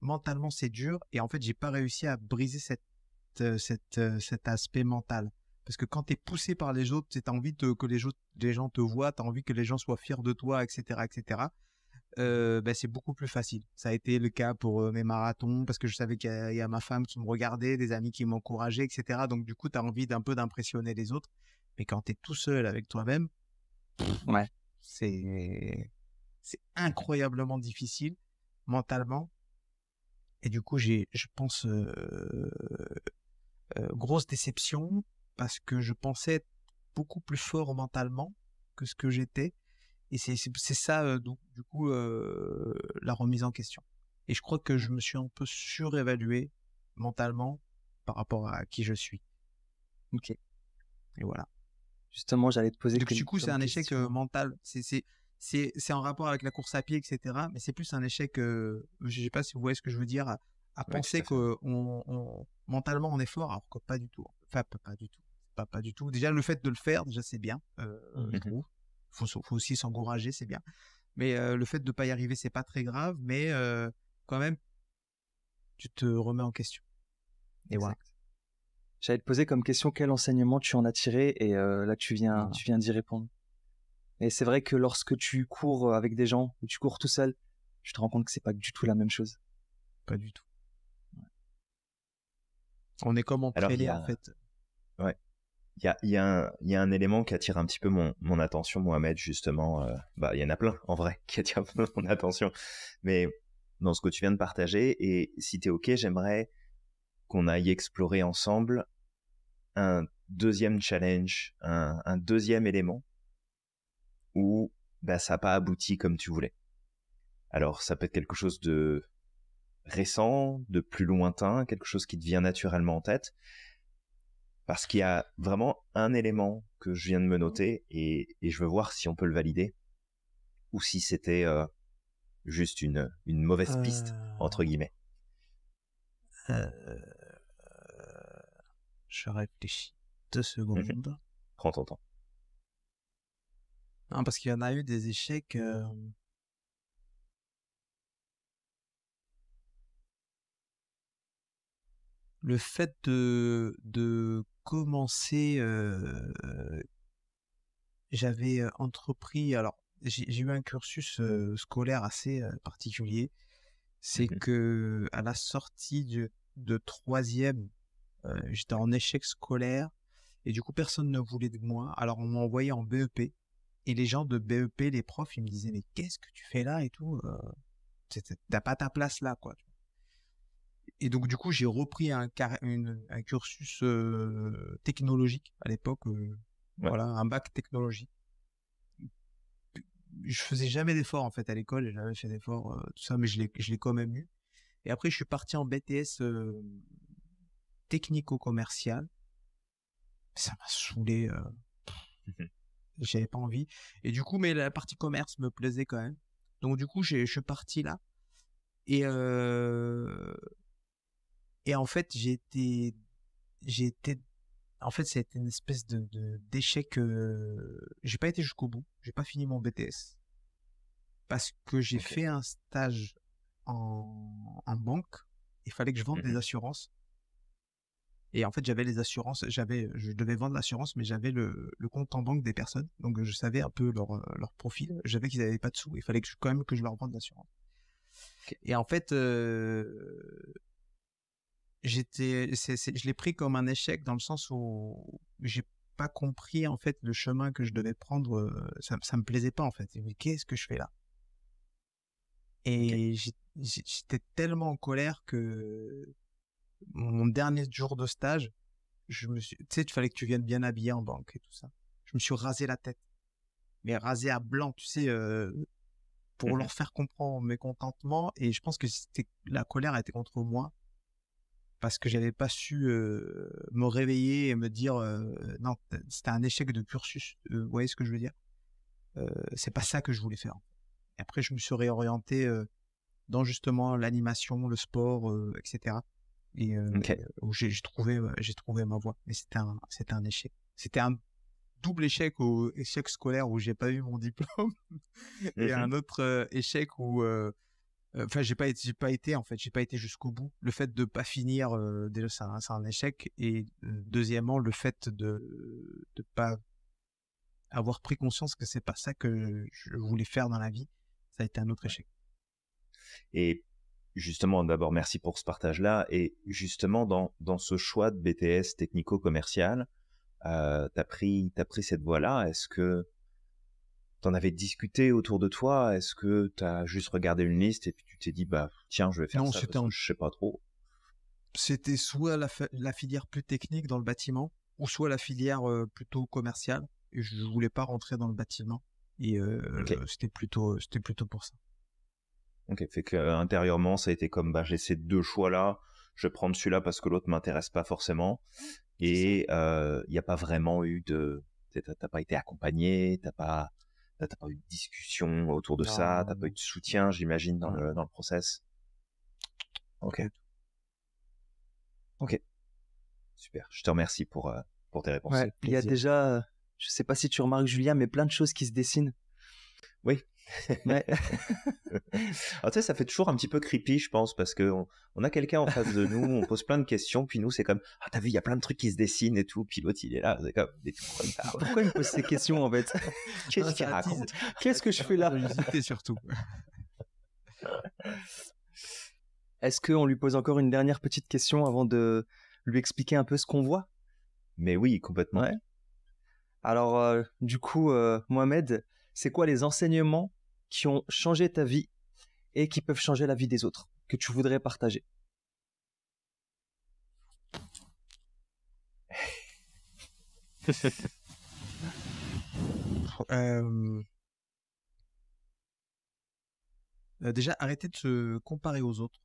mentalement c'est dur. Et en fait, j'ai pas réussi à briser cet aspect mental. Parce que quand tu es poussé par les autres, tu as envie que les, gens te voient, tu as envie que les gens soient fiers de toi, etc. etc. Bah, c'est beaucoup plus facile. Ça a été le cas pour mes marathons parce que je savais qu'il y, a ma femme qui me regardait, des amis qui m'encourageaient, etc. Donc du coup, tu as envie d'un peu d'impressionner les autres. Mais quand tu es tout seul avec toi-même, ouais. c'est incroyablement difficile mentalement. Et du coup, j'ai, je pense, grosse déception parce que je pensais être beaucoup plus fort mentalement que ce que j'étais. Et c'est ça, donc, du coup, la remise en question. Et je crois que je me suis un peu surévalué mentalement par rapport à qui je suis. Ok. Et voilà. Justement, j'allais te poser. du coup, c'est un échec mental. C'est c'est en rapport avec la course à pied, etc. Mais c'est plus un échec, je ne sais pas si vous voyez ce que je veux dire, à, penser que on, mentalement on est fort, alors que pas du tout. Enfin, pas, du tout. Pas, pas du tout. Déjà, le fait de le faire, déjà, c'est bien, euh, faut, faut aussi s'encourager, c'est bien. Mais euh, le fait de ne pas y arriver, c'est pas très grave, mais euh, quand même, tu te remets en question. Et exact. J'allais te poser comme question quel enseignement tu en as tiré, et euh, là tu viens, tu viens d'y répondre. Et c'est vrai que lorsque tu cours avec des gens ou tu cours tout seul, tu te rends compte que c'est pas du tout la même chose. Pas du tout. On est comme en en fait. Ouais il y a, un élément qui attire un petit peu mon, attention, Mohamed, justement. Euh, bah, il y en a plein, en vrai, qui attire mon attention. Mais dans ce que tu viens de partager, et si tu es OK, j'aimerais qu'on aille explorer ensemble un deuxième challenge, un, deuxième élément où bah, ça n'a pas abouti comme tu voulais. Alors, ça peut être quelque chose de récent, de plus lointain, quelque chose qui te vient naturellement en tête, parce qu'il y a vraiment un élément que je viens de me noter et, je veux voir si on peut le valider ou si c'était euh, juste une, mauvaise piste, euh, entre guillemets. Euh, je réfléchis deux mhm. secondes. Prends ton temps. Non, parce qu'il y en a eu des échecs. Le fait de, de commencé, j'avais entrepris, alors j'ai eu un cursus scolaire assez particulier, c'est mmh que à la sortie de, de troisième, j'étais en échec scolaire et du coup personne ne voulait de moi, alors on m'a envoyé en BEP et les gens de BEP, les profs, ils me disaient mais qu'est-ce que tu fais là et tout, t'as pas ta place là quoi et donc du coup j'ai repris un, cursus technologique à l'époque, voilà, un bac technologie. Je faisais jamais d'efforts en fait à l'école, j'ai jamais fait d'efforts tout ça, mais je l'ai quand même eu. Et après je suis parti en BTS technico-commercial. Ça m'a saoulé. Mmh j'avais pas envie. Et du coup, mais la partie commerce me plaisait quand même. Donc du coup, je suis parti là. Et et en fait, j'ai été, j'ai été, en fait, c'était une espèce de, d'échec. Je euh, j'ai pas été jusqu'au bout. J'ai pas fini mon BTS parce que j'ai fait un stage en, en banque. Il fallait que je vende mmh des assurances. Et en fait, j'avais les assurances, j'avais, je devais vendre l'assurance, mais j'avais le, le, compte en banque des personnes. Donc, je savais un peu leur, euh, leur profil. J'avais qu'ils n'avaient pas de sous. Il fallait que je, quand même que je leur vende l'assurance. Et en fait, euh, j'étais, je l'ai pris comme un échec dans le sens où j'ai pas compris en fait le chemin que je devais prendre. Euh, ça, ça me plaisait pas en fait. Mais qu'est-ce que je fais là Et j'étais tellement en colère que mon dernier jour de stage, je me suis, tu sais, il fallait que tu viennes bien habillé en banque et tout ça. Je me suis rasé la tête, mais rasé à blanc, tu sais. Euh, pour mmh leur faire comprendre mon mécontentement et je pense que c'était la colère était contre moi parce que j'avais pas su me réveiller et me dire non, c'était un échec de cursus. vous voyez ce que je veux dire C'est pas ça que je voulais faire. après, je me suis réorienté dans justement l'animation, le sport, etc. Et où j'ai trouvé, j'ai trouvé ma voie. Mais c'était un, c'était un échec. C'était un double échec au échec scolaire où j'ai pas eu mon diplôme et mmh un autre échec où Enfin, j'ai pas été, j'ai pas été en fait, j'ai pas été jusqu'au bout. Le fait de pas finir, déjà, c'est un, échec. Et mmh, deuxièmement, le fait de ne pas avoir pris conscience que c'est pas ça que je voulais faire dans la vie, ça a été un autre échec. Et justement, d'abord, merci pour ce partage-là. Et justement, dans, ce choix de BTS technico-commercial, euh, tu as, as, pris cette voie-là. Est-ce que T'en avais discuté autour de toi Est-ce que t'as juste regardé une liste et puis tu t'es dit, bah tiens, je vais faire ça parce je sais pas trop C'était soit la, filière plus technique dans le bâtiment, ou soit la filière plutôt commerciale. Et je voulais pas rentrer dans le bâtiment. Et c'était plutôt, c'était plutôt pour ça. Ok, fait que intérieurement, ça a été comme, bah j'ai ces deux choix-là. Je vais prendre celui-là parce que l'autre m'intéresse pas forcément. Et il n'y a pas vraiment eu de, t'as pas été accompagné, t'as pas T'as pas eu de discussion autour de ça ça, t'as pas eu de soutien, j'imagine, dans le, dans le process. Ok. Ok. Super. Je te remercie pour, euh, pour tes réponses. il y a déjà, euh, je sais pas si tu remarques, Julien, mais plein de choses qui se dessinent. Oui, mais... Ah, ça fait toujours un petit peu creepy, je pense, parce qu'on on a quelqu'un en face de nous, on pose plein de questions, puis nous, c'est comme Ah, t'as vu, il y a plein de trucs qui se dessinent et tout, puis l'autre, il est là, c'est comme ah Pourquoi il me pose ces questions en fait Qu'est-ce ah, qu'il raconte Qu'est-ce que je fais là surtout. Est-ce qu'on lui pose encore une dernière petite question avant de lui expliquer un peu ce qu'on voit Mais oui, complètement. Alors, euh, du coup, euh, Mohamed, c'est quoi les enseignements qui ont changé ta vie et qui peuvent changer la vie des autres, que tu voudrais partager euh, euh, Déjà, arrêtez de se comparer aux autres.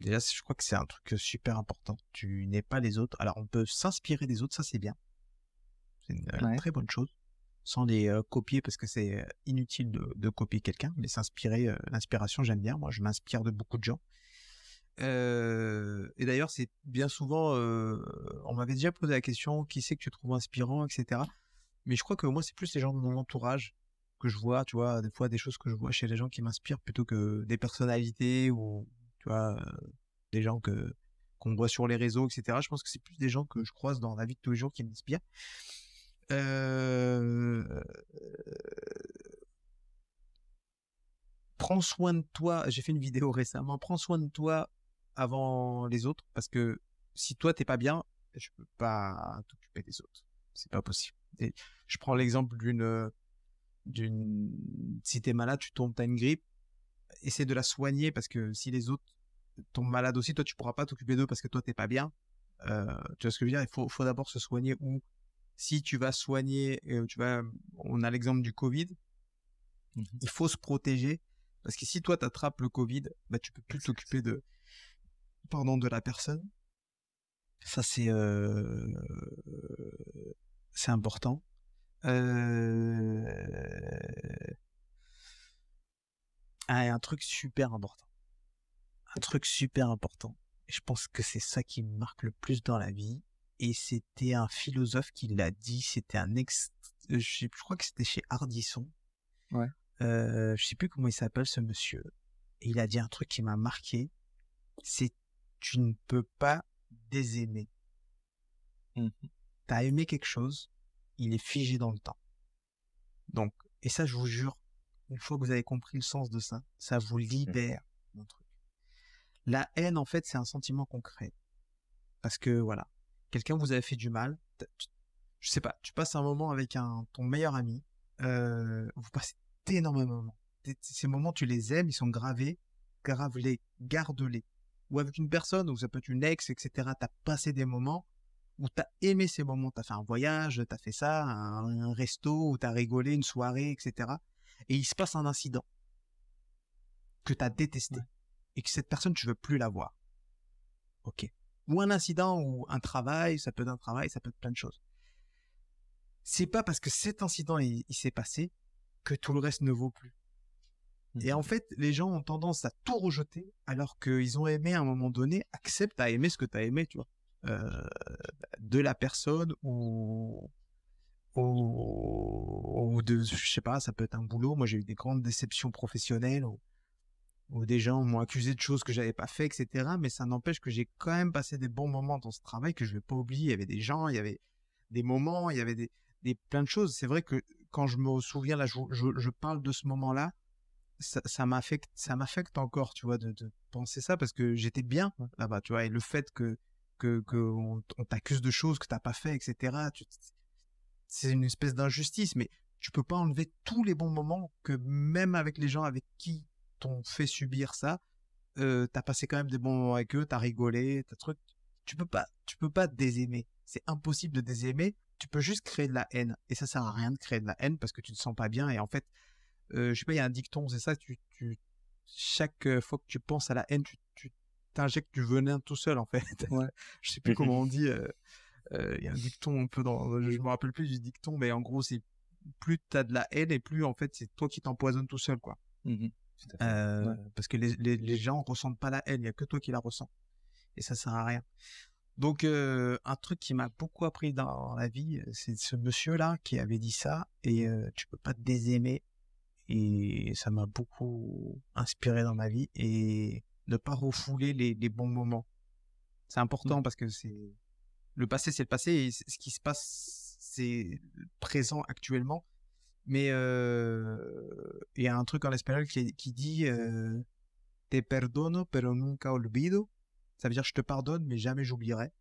Déjà, je crois que c'est un truc euh, super important. Tu n'es pas les autres. Alors, on peut s'inspirer des autres, ça c'est bien. C'est une très bonne chose sans les copier parce que c'est inutile de, copier quelqu'un, mais s'inspirer, l'inspiration j'aime bien, moi je m'inspire de beaucoup de gens. et d'ailleurs c'est bien souvent, on m'avait déjà posé la question, qui c'est que tu trouves inspirant, etc. Mais je crois que moi c'est plus les gens de mon entourage que je vois, tu vois, des fois des choses que je vois chez les gens qui m'inspirent plutôt que des personnalités ou, tu vois, des gens que qu'on voit sur les réseaux, etc. Je pense que c'est plus des gens que je croise dans la vie de tous les jours qui m'inspirent. Euh, prends soin de toi. J'ai fait une vidéo récemment. Prends soin de toi avant les autres parce que si toi t'es pas bien, je peux pas t'occuper des autres. C'est pas possible. je prends l'exemple d'une d'une si t'es malade, tu tombes, t'as une grippe, essaie de la soigner parce que si les autres tombent malades aussi, toi tu pourras pas t'occuper d'eux parce que toi t'es pas bien. Euh, tu vois ce que je veux dire Il faut d'abord se soigner ou si tu vas soigner, euh, tu vas, on a l'exemple du Covid, mmh il faut se protéger parce que si toi t'attrapes le Covid, bah tu peux plus t'occuper de, pardon, de la personne. Ça c'est, euh, c'est important. Euh, un truc super important. Un truc super important. Je pense que c'est ça qui me marque le plus dans la vie et c'était un philosophe qui l'a dit, c'était un ex, euh, je, crois que c'était chez Hardisson. Ouais. Euh, je sais plus comment il s'appelle ce monsieur. Et il a dit un truc qui m'a marqué, c'est tu ne peux pas désaimer. Mmh. T'as aimé quelque chose, il est figé dans le temps. Donc, et ça, je vous jure, une fois que vous avez compris le sens de ça, ça vous mmh. libère. mon Truc. La haine, en fait, c'est un sentiment concret. Parce que, voilà, quelqu'un vous avait fait du mal, je sais pas, tu passes un moment avec un, ton meilleur ami, euh, vous passez d'énormes moments. Ces moments, tu les aimes, ils sont gravés, grave-les, garde-les. Ou avec une personne, ou ça peut être une ex, etc., as passé des moments où as aimé ces moments, tu as fait un voyage, as fait ça, un, resto, où as rigolé, une soirée, etc. Et il se passe un incident que as détesté et que cette personne, tu veux plus la voir. Ok un incident ou un travail, ça peut être un travail, ça peut être plein de choses. C'est pas parce que cet incident il, s'est passé que tout le reste ne vaut plus. Et mhm. en fait, les gens ont tendance à tout rejeter alors qu'ils ont aimé à un moment donné, accepte à aimer ce que tu as aimé, tu vois, euh, de la personne ou ou de je sais pas, ça peut être un boulot. Moi, j'ai eu des grandes déceptions professionnelles où des gens m'ont accusé de choses que j'avais pas fait, etc. Mais ça n'empêche que j'ai quand même passé des bons moments dans ce travail que je vais pas oublier. Il y avait des gens, il y avait des moments, il y avait des, plein de choses. C'est vrai que quand je me souviens là, je, je, parle de ce moment-là, ça m'affecte, ça m'affecte encore, tu vois, de, penser ça parce que j'étais bien là-bas, tu vois. Et le fait que que, t'accuse de choses que t'as pas fait, etc. C'est une espèce d'injustice, mais tu peux pas enlever tous les bons moments que même avec les gens avec qui fait subir ça, euh, t'as passé quand même des bons moments avec eux, t'as rigolé, t'as truc. Tu peux pas, tu peux pas désaimer. C'est impossible de désaimer. Tu peux juste créer de la haine. Et ça sert à rien de créer de la haine parce que tu te sens pas bien. Et en fait, je sais pas, il y a un dicton, c'est ça. Tu, chaque fois que tu penses à la haine, tu, t'injectes du venin tout seul en fait. je sais plus comment on dit. il y a un dicton un peu dans je me rappelle plus du dicton mais en gros c'est plus t'as de la haine et plus en fait c'est toi qui t'empoisonne tout seul quoi mmh euh, parce que les, gens ne ressentent pas la haine, il n'y a que toi qui la ressens. Et ça sert à rien. Donc, euh, un truc qui m'a beaucoup appris dans la vie, euh, c'est ce monsieur-là qui avait dit ça, et tu tu peux pas te désaimer. Et ça m'a beaucoup inspiré dans ma vie, et ne pas refouler les, bons moments. C'est important mmh. parce que c'est le passé, c'est le passé, et ce qui se passe, c'est présent actuellement. Mais euh, il y a un truc en espagnol qui, qui dit euh, Te perdono pero nunca olvido. Ça veut dire je te pardonne mais jamais j'oublierai.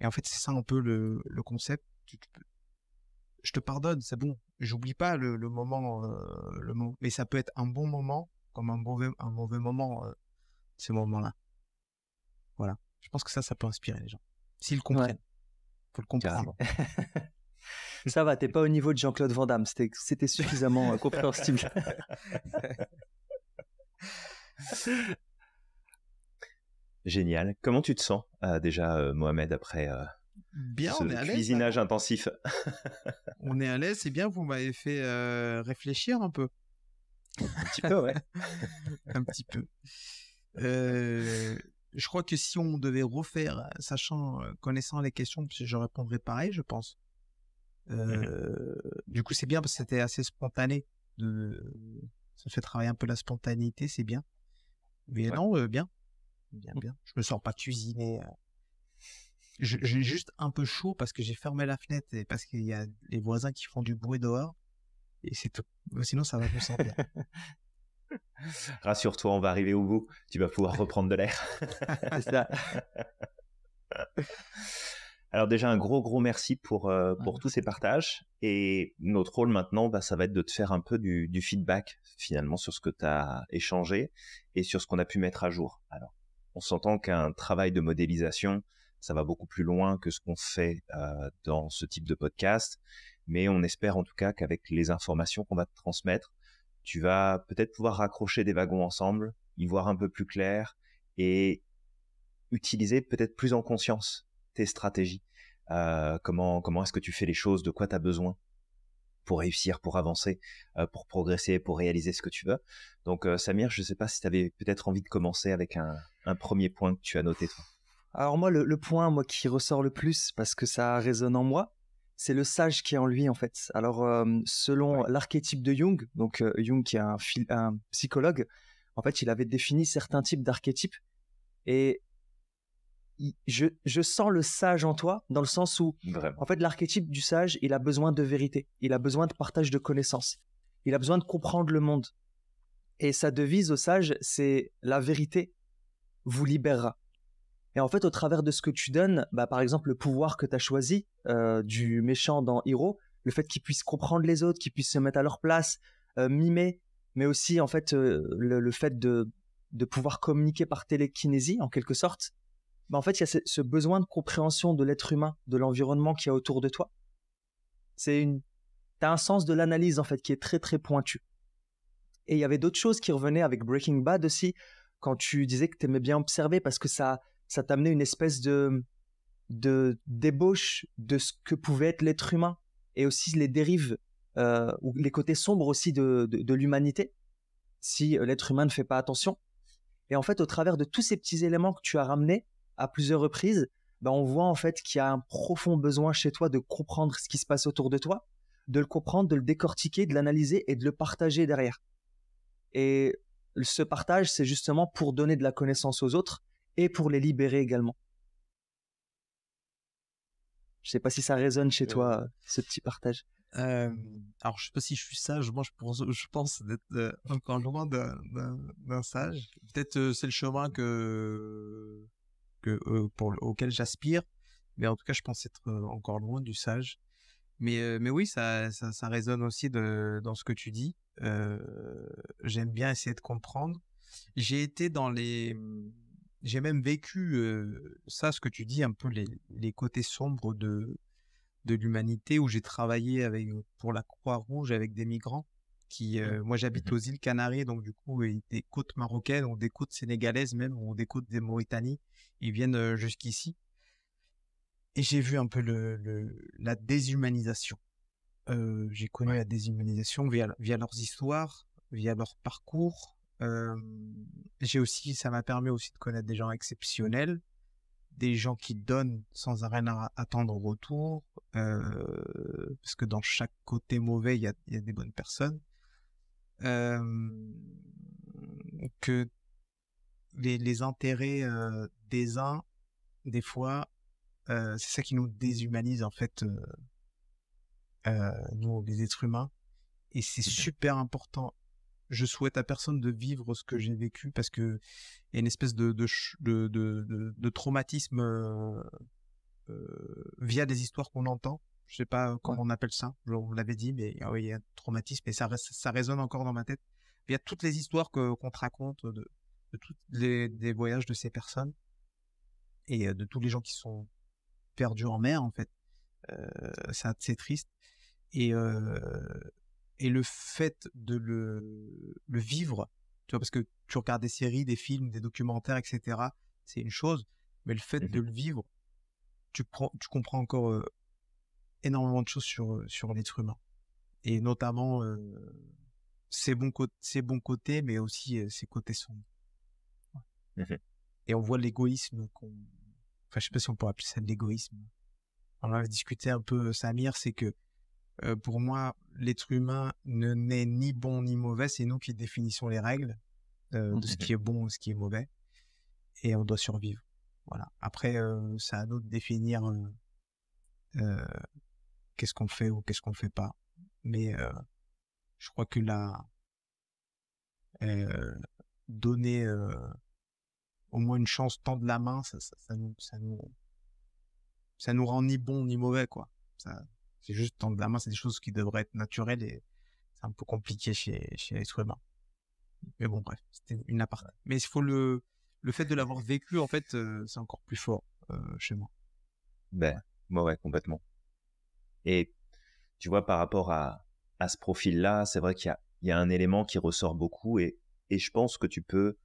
Et en fait, c'est ça un peu le, le concept. je te pardonne, c'est bon. J'oublie pas le, le moment, euh, le mot. Mais ça peut être un bon moment comme un mauvais, un mauvais moment, ces moments-là. Voilà. Je pense que ça, ça peut inspirer les gens. S'ils comprennent. Il Faut le comprendre. Ça va, t'es pas au niveau de Jean-Claude Van Damme, c'était suffisamment euh, compréhensible. Génial. Comment tu te sens euh, déjà, euh, Mohamed, après bien, ce on intensif On est à l'aise, c'est bien, vous m'avez fait réfléchir un peu. Un petit peu, ouais. un petit peu. je crois que si on devait refaire, sachant, connaissant les questions, je répondrais pareil, je pense. Mmh du coup, c'est bien parce que c'était assez spontané. De... Ça fait travailler un peu la spontanéité, c'est bien. Mais non, bien. Bien, mmh. bien. Je me sens pas cuisiné. J'ai juste un peu chaud parce que j'ai fermé la fenêtre et parce qu'il y a les voisins qui font du bruit dehors. Et c'est tout. Sinon, ça va me sentir. Rassure-toi, on va arriver au bout. Tu vas pouvoir reprendre de l'air. c'est ça. Alors déjà un gros gros merci pour euh, pour tous ces partages et notre rôle maintenant bah, ça va être de te faire un peu du, feedback finalement sur ce que tu as échangé et sur ce qu'on a pu mettre à jour. Alors on s'entend qu'un travail de modélisation ça va beaucoup plus loin que ce qu'on fait euh, dans ce type de podcast, mais on espère en tout cas qu'avec les informations qu'on va te transmettre, tu vas peut-être pouvoir raccrocher des wagons ensemble, y voir un peu plus clair et utiliser peut-être plus en conscience tes stratégies, euh, comment, comment est-ce que tu fais les choses, de quoi tu as besoin pour réussir, pour avancer, euh, pour progresser, pour réaliser ce que tu veux. Donc euh, Samir, je ne sais pas si tu avais peut-être envie de commencer avec un, premier point que tu as noté toi. Alors moi, le, point moi qui ressort le plus parce que ça résonne en moi, c'est le sage qui est en lui en fait. Alors selon l'archétype de Jung, donc Jung qui est un psychologue, en fait il avait défini certains types d'archétypes et je, sens le sage en toi, dans le sens où, en fait, l'archétype du sage, il a besoin de vérité, il a besoin de partage de connaissances, il a besoin de comprendre le monde. Et sa devise au sage, c'est la vérité vous libérera. Et en fait, au travers de ce que tu donnes, bah, par exemple, le pouvoir que tu as choisi euh, du méchant dans Hero, le fait qu'il puisse comprendre les autres, qu'il puisse se mettre à leur place, euh, mimer, mais aussi, en fait, euh, le, fait de pouvoir communiquer par télékinésie, en quelque sorte, bah, en fait, il y a ce, besoin de compréhension de l'être humain, de l'environnement qui y a autour de toi. C'est une, t'as un sens de l'analyse en fait qui est très très pointu. Et il y avait d'autres choses qui revenaient avec Breaking Bad aussi, quand tu disais que t'aimais bien observer parce que ça, ça t'amenait une espèce de, de débauche de ce que pouvait être l'être humain et aussi les dérives euh, ou les côtés sombres aussi de, de, de l'humanité si euh, l'être humain ne fait pas attention. Et en fait, au travers de tous ces petits éléments que tu as ramenés, à plusieurs reprises, ben on voit en fait qu'il y a un profond besoin chez toi de comprendre ce qui se passe autour de toi, de le comprendre, de le décortiquer, de l'analyser et de le partager derrière. Et ce partage, c'est justement pour donner de la connaissance aux autres et pour les libérer également. Je sais pas si ça résonne chez toi, euh, ce petit partage. Euh, alors, je sais pas si je suis sage. Moi, je pense, je pense d'être euh, encore loin d'un sage. Peut-être c'est le chemin que euh, pour, auquel j'aspire. Mais en tout cas, je pense être euh, encore loin du sage. Mais, euh, mais oui, ça, ça, résonne aussi dans ce que tu dis. j'aime bien essayer de comprendre. J'ai été dans les. Hmm, j'ai même vécu ça, ce que tu dis, un peu les, les côtés sombres de, de l'humanité, où j'ai travaillé avec, pour la Croix-Rouge avec des migrants. Mmh. moi, j'habite mmh aux îles Canaries, donc du coup, des côtes marocaines, ou des côtes sénégalaises même, ou des côtes des Mauritanie, ils viennent jusqu'ici. Et j'ai vu un peu le, la déshumanisation. j'ai connu la déshumanisation via, leurs histoires, via leur parcours. j'ai aussi, ça m'a permis aussi de connaître des gens exceptionnels, des gens qui donnent sans rien à attendre au retour, parce que dans chaque côté mauvais, il y a, des bonnes personnes que les, intérêts des uns, des fois, c'est ça qui nous déshumanise en fait, nous, les êtres humains. Et c'est super important je souhaite à personne de vivre ce que mmh. j'ai vécu parce que y a une espèce de, de, de, de traumatisme via des histoires qu'on entend je sais pas comment on appelle ça. On l'avait dit, mais ah oui, il y a un traumatisme et ça, ça résonne encore dans ma tête. Il y a toutes les histoires qu'on te raconte de, tous les des voyages de ces personnes et euh, de tous les gens qui sont perdus en mer en fait. Euh, c'est triste et euh, et le fait de le le vivre, tu vois, parce que tu regardes des séries, des films, des documentaires, etc. C'est une chose, mais le fait mmh de le vivre, tu tu comprends encore euh, énormément de choses sur, euh, sur l'être humain. Et notamment euh, ses, bons côtés, mais aussi euh, ses côtés sombres. Mmh et on voit l'égoïsme qu'on... Enfin, je sais pas si on peut appeler ça de l'égoïsme. On en a discuté un peu, Samir, c'est que pour moi, l'être humain ne n'est ni bon ni mauvais, c'est nous qui définissons les règles mmh de ce qui est bon ce qui est mauvais, et on doit survivre. Voilà. Après, ça c'est à nous de définir qu'est-ce qu'on fait ou qu'est-ce qu'on fait pas. Mais euh, je crois que la euh, donner euh, au moins une chance, de la main, ça, ça, ça, nous, rend ni bon ni mauvais quoi. c'est juste de la main, c'est des choses qui devraient être naturelles et c'est un peu compliqué chez chez les humains. Mais bon bref, c'était une aparté. Mais il faut le le fait de l'avoir vécu en fait, c'est encore plus fort chez moi. Ben moi ouais complètement. Et tu vois, par rapport à, ce profil-là, c'est vrai qu'il y, a, un élément qui ressort beaucoup et, je pense que tu peux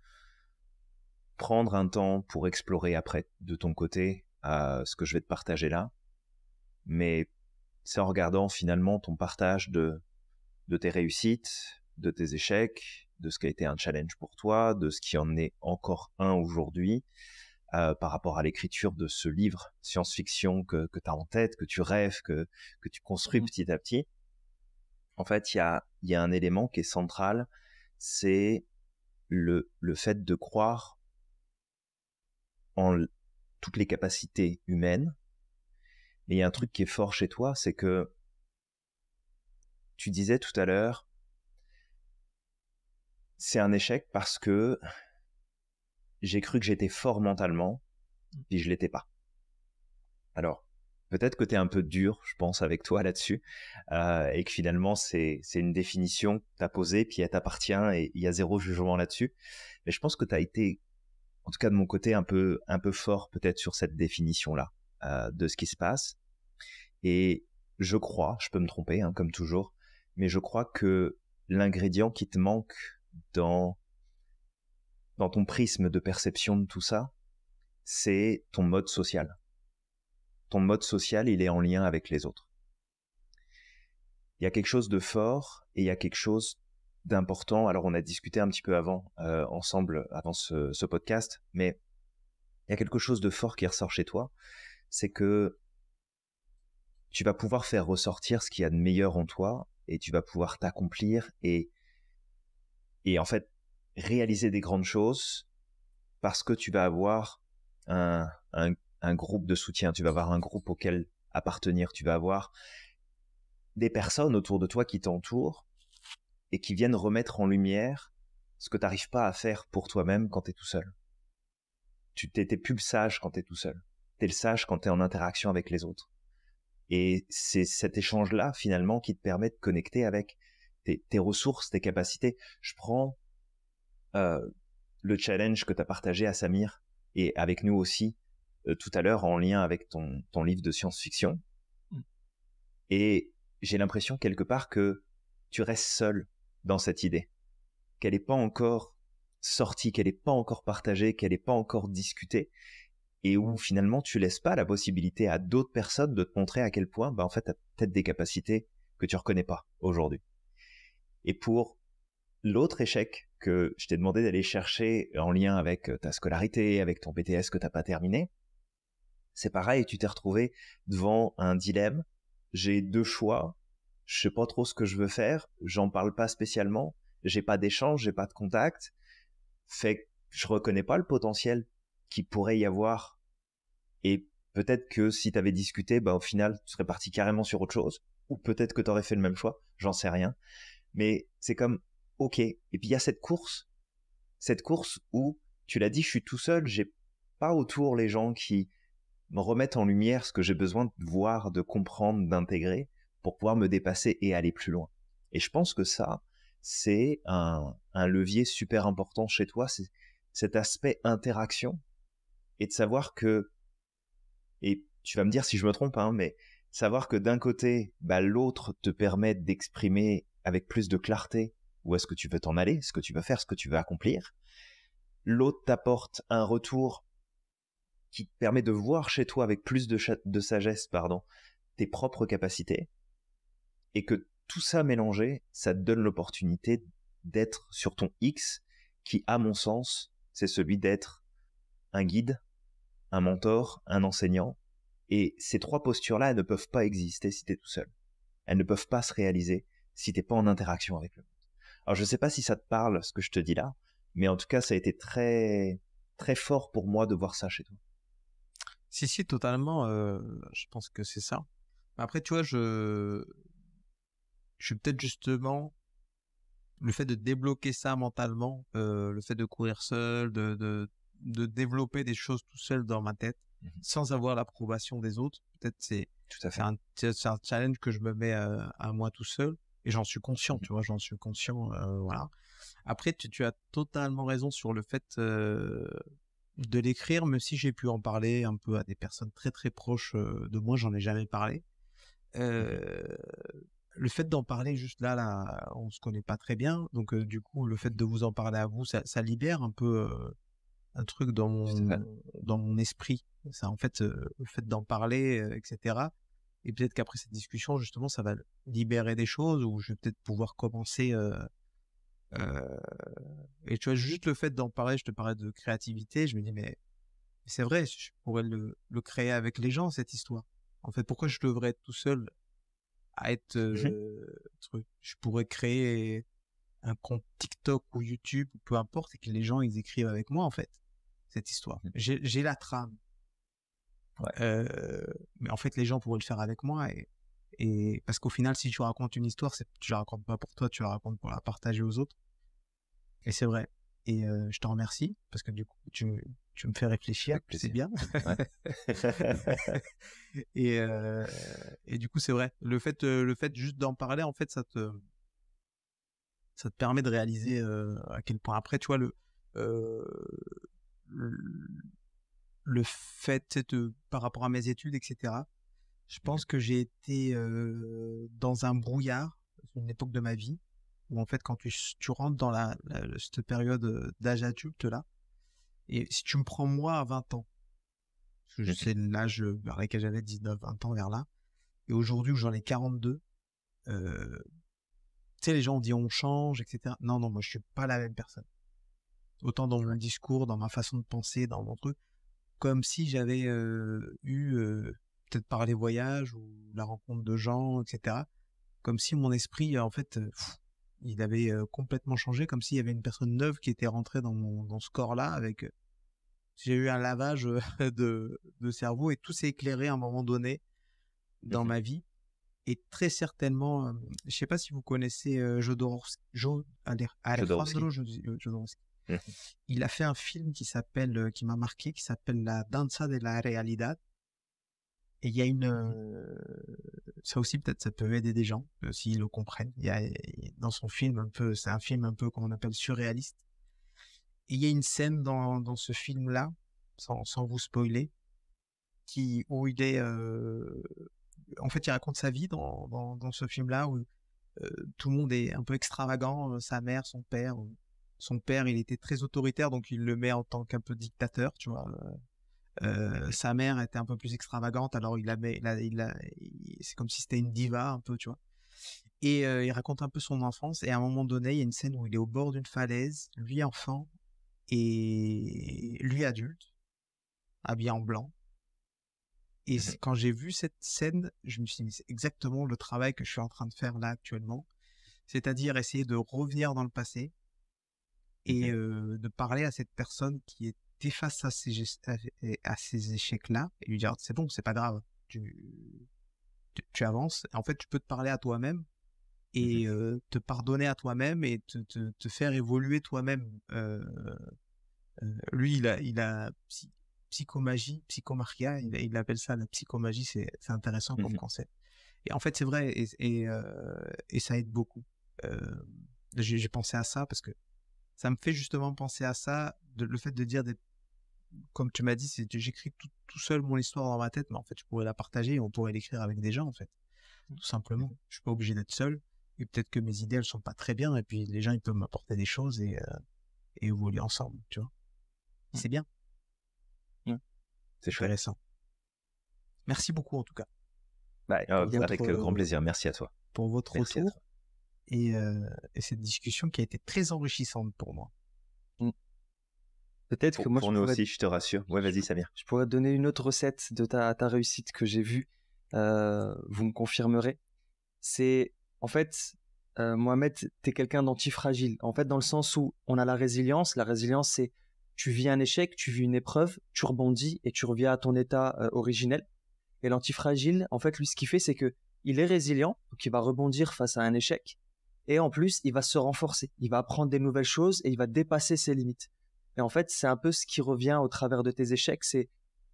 prendre un temps pour explorer après de ton côté à ce que je vais te partager là. Mais c'est en regardant finalement ton partage de, de tes réussites, de tes échecs, de ce qui a été un challenge pour toi, de ce qui en est encore un aujourd'hui, euh, par rapport à l'écriture de ce livre science-fiction que, que tu as en tête, que tu rêves, que, que tu construis mmh petit à petit, en fait, il y a, y a un élément qui est central, c'est le, le fait de croire en toutes les capacités humaines. Et il y a un truc qui est fort chez toi, c'est que tu disais tout à l'heure, c'est un échec parce que j'ai cru que j'étais fort mentalement, puis je l'étais pas. Alors, peut-être que tu es un peu dur, je pense, avec toi là-dessus, euh, et que finalement, c'est une définition que tu as posée, puis elle t'appartient, et il y a zéro jugement là-dessus. Mais je pense que tu as été, en tout cas de mon côté, un peu, un peu fort peut-être sur cette définition-là euh, de ce qui se passe. Et je crois, je peux me tromper, hein, comme toujours, mais je crois que l'ingrédient qui te manque dans dans ton prisme de perception de tout ça, c'est ton mode social. Ton mode social, il est en lien avec les autres. Il y a quelque chose de fort et il y a quelque chose d'important. Alors on a discuté un petit peu avant, euh, ensemble, avant ce, podcast, mais il y a quelque chose de fort qui ressort chez toi, c'est que tu vas pouvoir faire ressortir ce qu'il y a de meilleur en toi et tu vas pouvoir t'accomplir et et en fait réaliser des grandes choses parce que tu vas avoir un, groupe de soutien, tu vas avoir un groupe auquel appartenir, tu vas avoir des personnes autour de toi qui t'entourent et qui viennent remettre en lumière ce que tu n'arrives pas à faire pour toi-même quand tu es tout seul. Tu t'es plus le sage quand tu es tout seul. Tu es le sage quand tu es en interaction avec les autres. Et c'est cet échange-là, finalement, qui te permet de connecter avec tes, tes ressources, tes capacités. Je prends euh, le challenge que tu as partagé à Samir et avec nous aussi euh, tout à l'heure en lien avec ton, livre de science-fiction. Mm. Et j'ai l'impression quelque part que tu restes seul dans cette idée, qu'elle n'est pas encore sortie, qu'elle n'est pas encore partagée, qu'elle n'est pas encore discutée, et où finalement tu laisses pas la possibilité à d'autres personnes de te montrer à quel point, bah, en fait, tu as peut-être des capacités que tu reconnais pas aujourd'hui. Et pour l'autre échec que je t'ai demandé d'aller chercher en lien avec euh, ta scolarité, avec ton BTS que t'as pas terminé, c'est pareil, tu t'es retrouvé devant un dilemme. J'ai deux choix. Je sais pas trop ce que je veux faire. J'en parle pas spécialement. J'ai pas d'échange, j'ai pas de contact. Fait que je reconnais pas le potentiel qui pourrait y avoir. Et peut-être que si t'avais discuté, bah, au final, tu serais parti carrément sur autre chose. Ou peut-être que t'aurais fait le même choix. J'en sais rien. Mais c'est comme ok. Et puis il y a cette course, cette course où, tu l'as dit, je suis tout seul, j'ai pas autour les gens qui me remettent en lumière ce que j'ai besoin de voir, de comprendre, d'intégrer pour pouvoir me dépasser et aller plus loin. Et je pense que ça, c'est un, levier super important chez toi, c'est cet aspect interaction et de savoir que, et tu vas me dire si je me trompe, hein, mais savoir que d'un côté, bah, l'autre te permet d'exprimer avec plus de clarté où est-ce que tu veux t'en aller, ce que tu veux faire, ce que tu veux accomplir. L'autre t'apporte un retour qui te permet de voir chez toi avec plus de, sagesse pardon, tes propres capacités, et que tout ça mélangé, ça te donne l'opportunité d'être sur ton X, qui, à mon sens, c'est celui d'être un guide, un mentor, un enseignant, et ces trois postures-là, elles ne peuvent pas exister si tu es tout seul. Elles ne peuvent pas se réaliser si tu t'es pas en interaction avec eux. Alors je sais pas si ça te parle ce que je te dis là, mais en tout cas ça a été très très fort pour moi de voir ça chez toi. Si si totalement, euh, je pense que c'est ça. Après tu vois je je suis peut-être justement le fait de débloquer ça mentalement, euh, le fait de courir seul, de, de, développer des choses tout seul dans ma tête, mmh sans avoir l'approbation des autres. Peut-être c'est tout à fait un, un, challenge que je me mets euh, à moi tout seul. Et j'en suis conscient, mmh. tu vois, j'en suis conscient. Euh, voilà. Après, tu, as totalement raison sur le fait euh, de l'écrire, même si j'ai pu en parler un peu à des personnes très très proches euh, de moi, j'en ai jamais parlé. Mmh le fait d'en parler juste là, là, on se connaît pas très bien, donc du coup, le fait de vous en parler à vous, ça, libère un peu un truc dans mon, dans mon esprit. Ça, en fait, le fait d'en parler, etc., et peut-être qu'après cette discussion, justement, ça va libérer des choses où je vais peut-être pouvoir commencer. Euh, euh, et tu vois, juste le fait d'en parler, je te parlais de créativité, je me dis, mais c'est vrai, je pourrais le, créer avec les gens, cette histoire. En fait, pourquoi je devrais être tout seul à être mmh euh, Je pourrais créer un compte TikTok ou YouTube, peu importe, et que les gens, ils écrivent avec moi, en fait, cette histoire. Mmh. J'ai la trame, mais en fait, les gens pourraient le faire avec moi. Et, et parce qu'au final, si tu racontes une histoire, tu la racontes pas pour toi, tu la racontes pour la partager aux autres. Et c'est vrai. Et je te remercie parce que du coup, tu, me fais réfléchir, c'est bien. et, du coup, c'est vrai. Le fait, le fait juste d'en parler, en fait, ça te, ça te permet de réaliser à quel point. Après, tu vois, le, le le fait de, par rapport à mes études, etc. Je mmh. pense que j'ai été dans un brouillard, une époque de ma vie, où en fait, quand tu, rentres dans la, cette période d'âge adulte là, et si tu me prends moi à 20 ans, c'est je mmh. sais l'âge vers lequel j'avais 19, 20 ans vers là, et aujourd'hui où j'en ai 42, tu sais, les gens disent, on change, etc. Non, non, moi je suis pas la même personne. Autant dans mon discours, dans ma façon de penser, dans mon truc, comme si j'avais eu, peut-être par les voyages ou la rencontre de gens, etc., comme si mon esprit, en fait, il avait complètement changé, comme s'il y avait une personne neuve qui était rentrée dans, mon, dans ce corps-là avec j'ai eu un lavage de, de cerveau et tout s'est éclairé à un moment donné dans ma vie. Et très certainement, je ne sais pas si vous connaissez Jodorowsky. Jodorowsky. Il a fait un film qui s'appelle, euh, qui m'a marqué, qui s'appelle La danza de la realidad. Et il y a une, mhm. euh, ça aussi peut-être, ça peut aider des gens euh, s'ils le comprennent. Il y a dans son film un peu, c'est un film un peu qu'on appelle surréaliste. Et il y a une scène dans, dans ce film-là, sans, sans vous spoiler, qui où il est, en fait, il raconte sa vie dans, dans, dans ce film-là où tout le monde est un peu extravagant, sa mère, son père son père, il était très autoritaire, donc il le met en tant qu'un peu dictateur, tu vois. Euh, euh, sa mère était un peu plus extravagante, alors il la met, il, c'est comme si c'était une diva un peu, tu vois. Et euh, il raconte un peu son enfance. Et à un moment donné, il y a une scène où il est au bord d'une falaise, lui enfant et lui adulte, habillé en blanc. Et mmh quand j'ai vu cette scène, je me suis dit, c'est exactement le travail que je suis en train de faire là actuellement. C'est-à-dire essayer de revenir dans le passé, et euh, de parler à cette personne qui était face à ces, à ces échecs-là et lui dire c'est bon, c'est pas grave, tu, tu, avances. En fait, tu peux te parler à toi-même mmh et euh, te pardonner à toi-même et te, te, faire évoluer toi-même. Euh, lui, il a, il a psychomagie, psychomaria, il, il, appelle ça la psychomagie, c'est intéressant comme mmh concept. Et en fait, c'est vrai, et, et ça aide beaucoup j'ai pensé à ça parce que ça me fait justement penser à ça, de, le fait de dire des... Comme tu m'as dit, j'écris tout, seul mon histoire dans ma tête, mais en fait, je pourrais la partager et on pourrait l'écrire avec des gens, en fait. Mmh. Tout simplement. Je suis pas obligé d'être seul. Et peut-être que mes idées, elles sont pas très bien. Et puis, les gens, ils peuvent m'apporter des choses et, euh, et évoluer ensemble, tu vois. Mmh. C'est bien. Mmh. c'est C'est intéressant. Merci beaucoup, en tout cas. Bah, avec euh, grand plaisir. Merci à toi. Pour votre retour. Euh, et, cette discussion qui a été très enrichissante pour moi. Mmh. Peut-être que moi pour nous aussi, je te rassure. Ouais, vas-y Samir. Je pourrais te donner une autre recette de ta, ta réussite que j'ai vue. Euh, vous me confirmerez. C'est en fait euh, Mohamed, Mohamed, es quelqu'un d'antifragile. En fait, dans le sens où on a la résilience. La résilience, c'est tu vis un échec, tu vis une épreuve, tu rebondis et tu reviens à ton état originel. Et l'antifragile, en fait, lui, ce qu'il fait, c'est que il est résilient, donc il va rebondir face à un échec, et en plus, il va se renforcer, il va apprendre des nouvelles choses et il va dépasser ses limites. Et en fait, c'est un peu ce qui revient au travers de tes échecs, c'est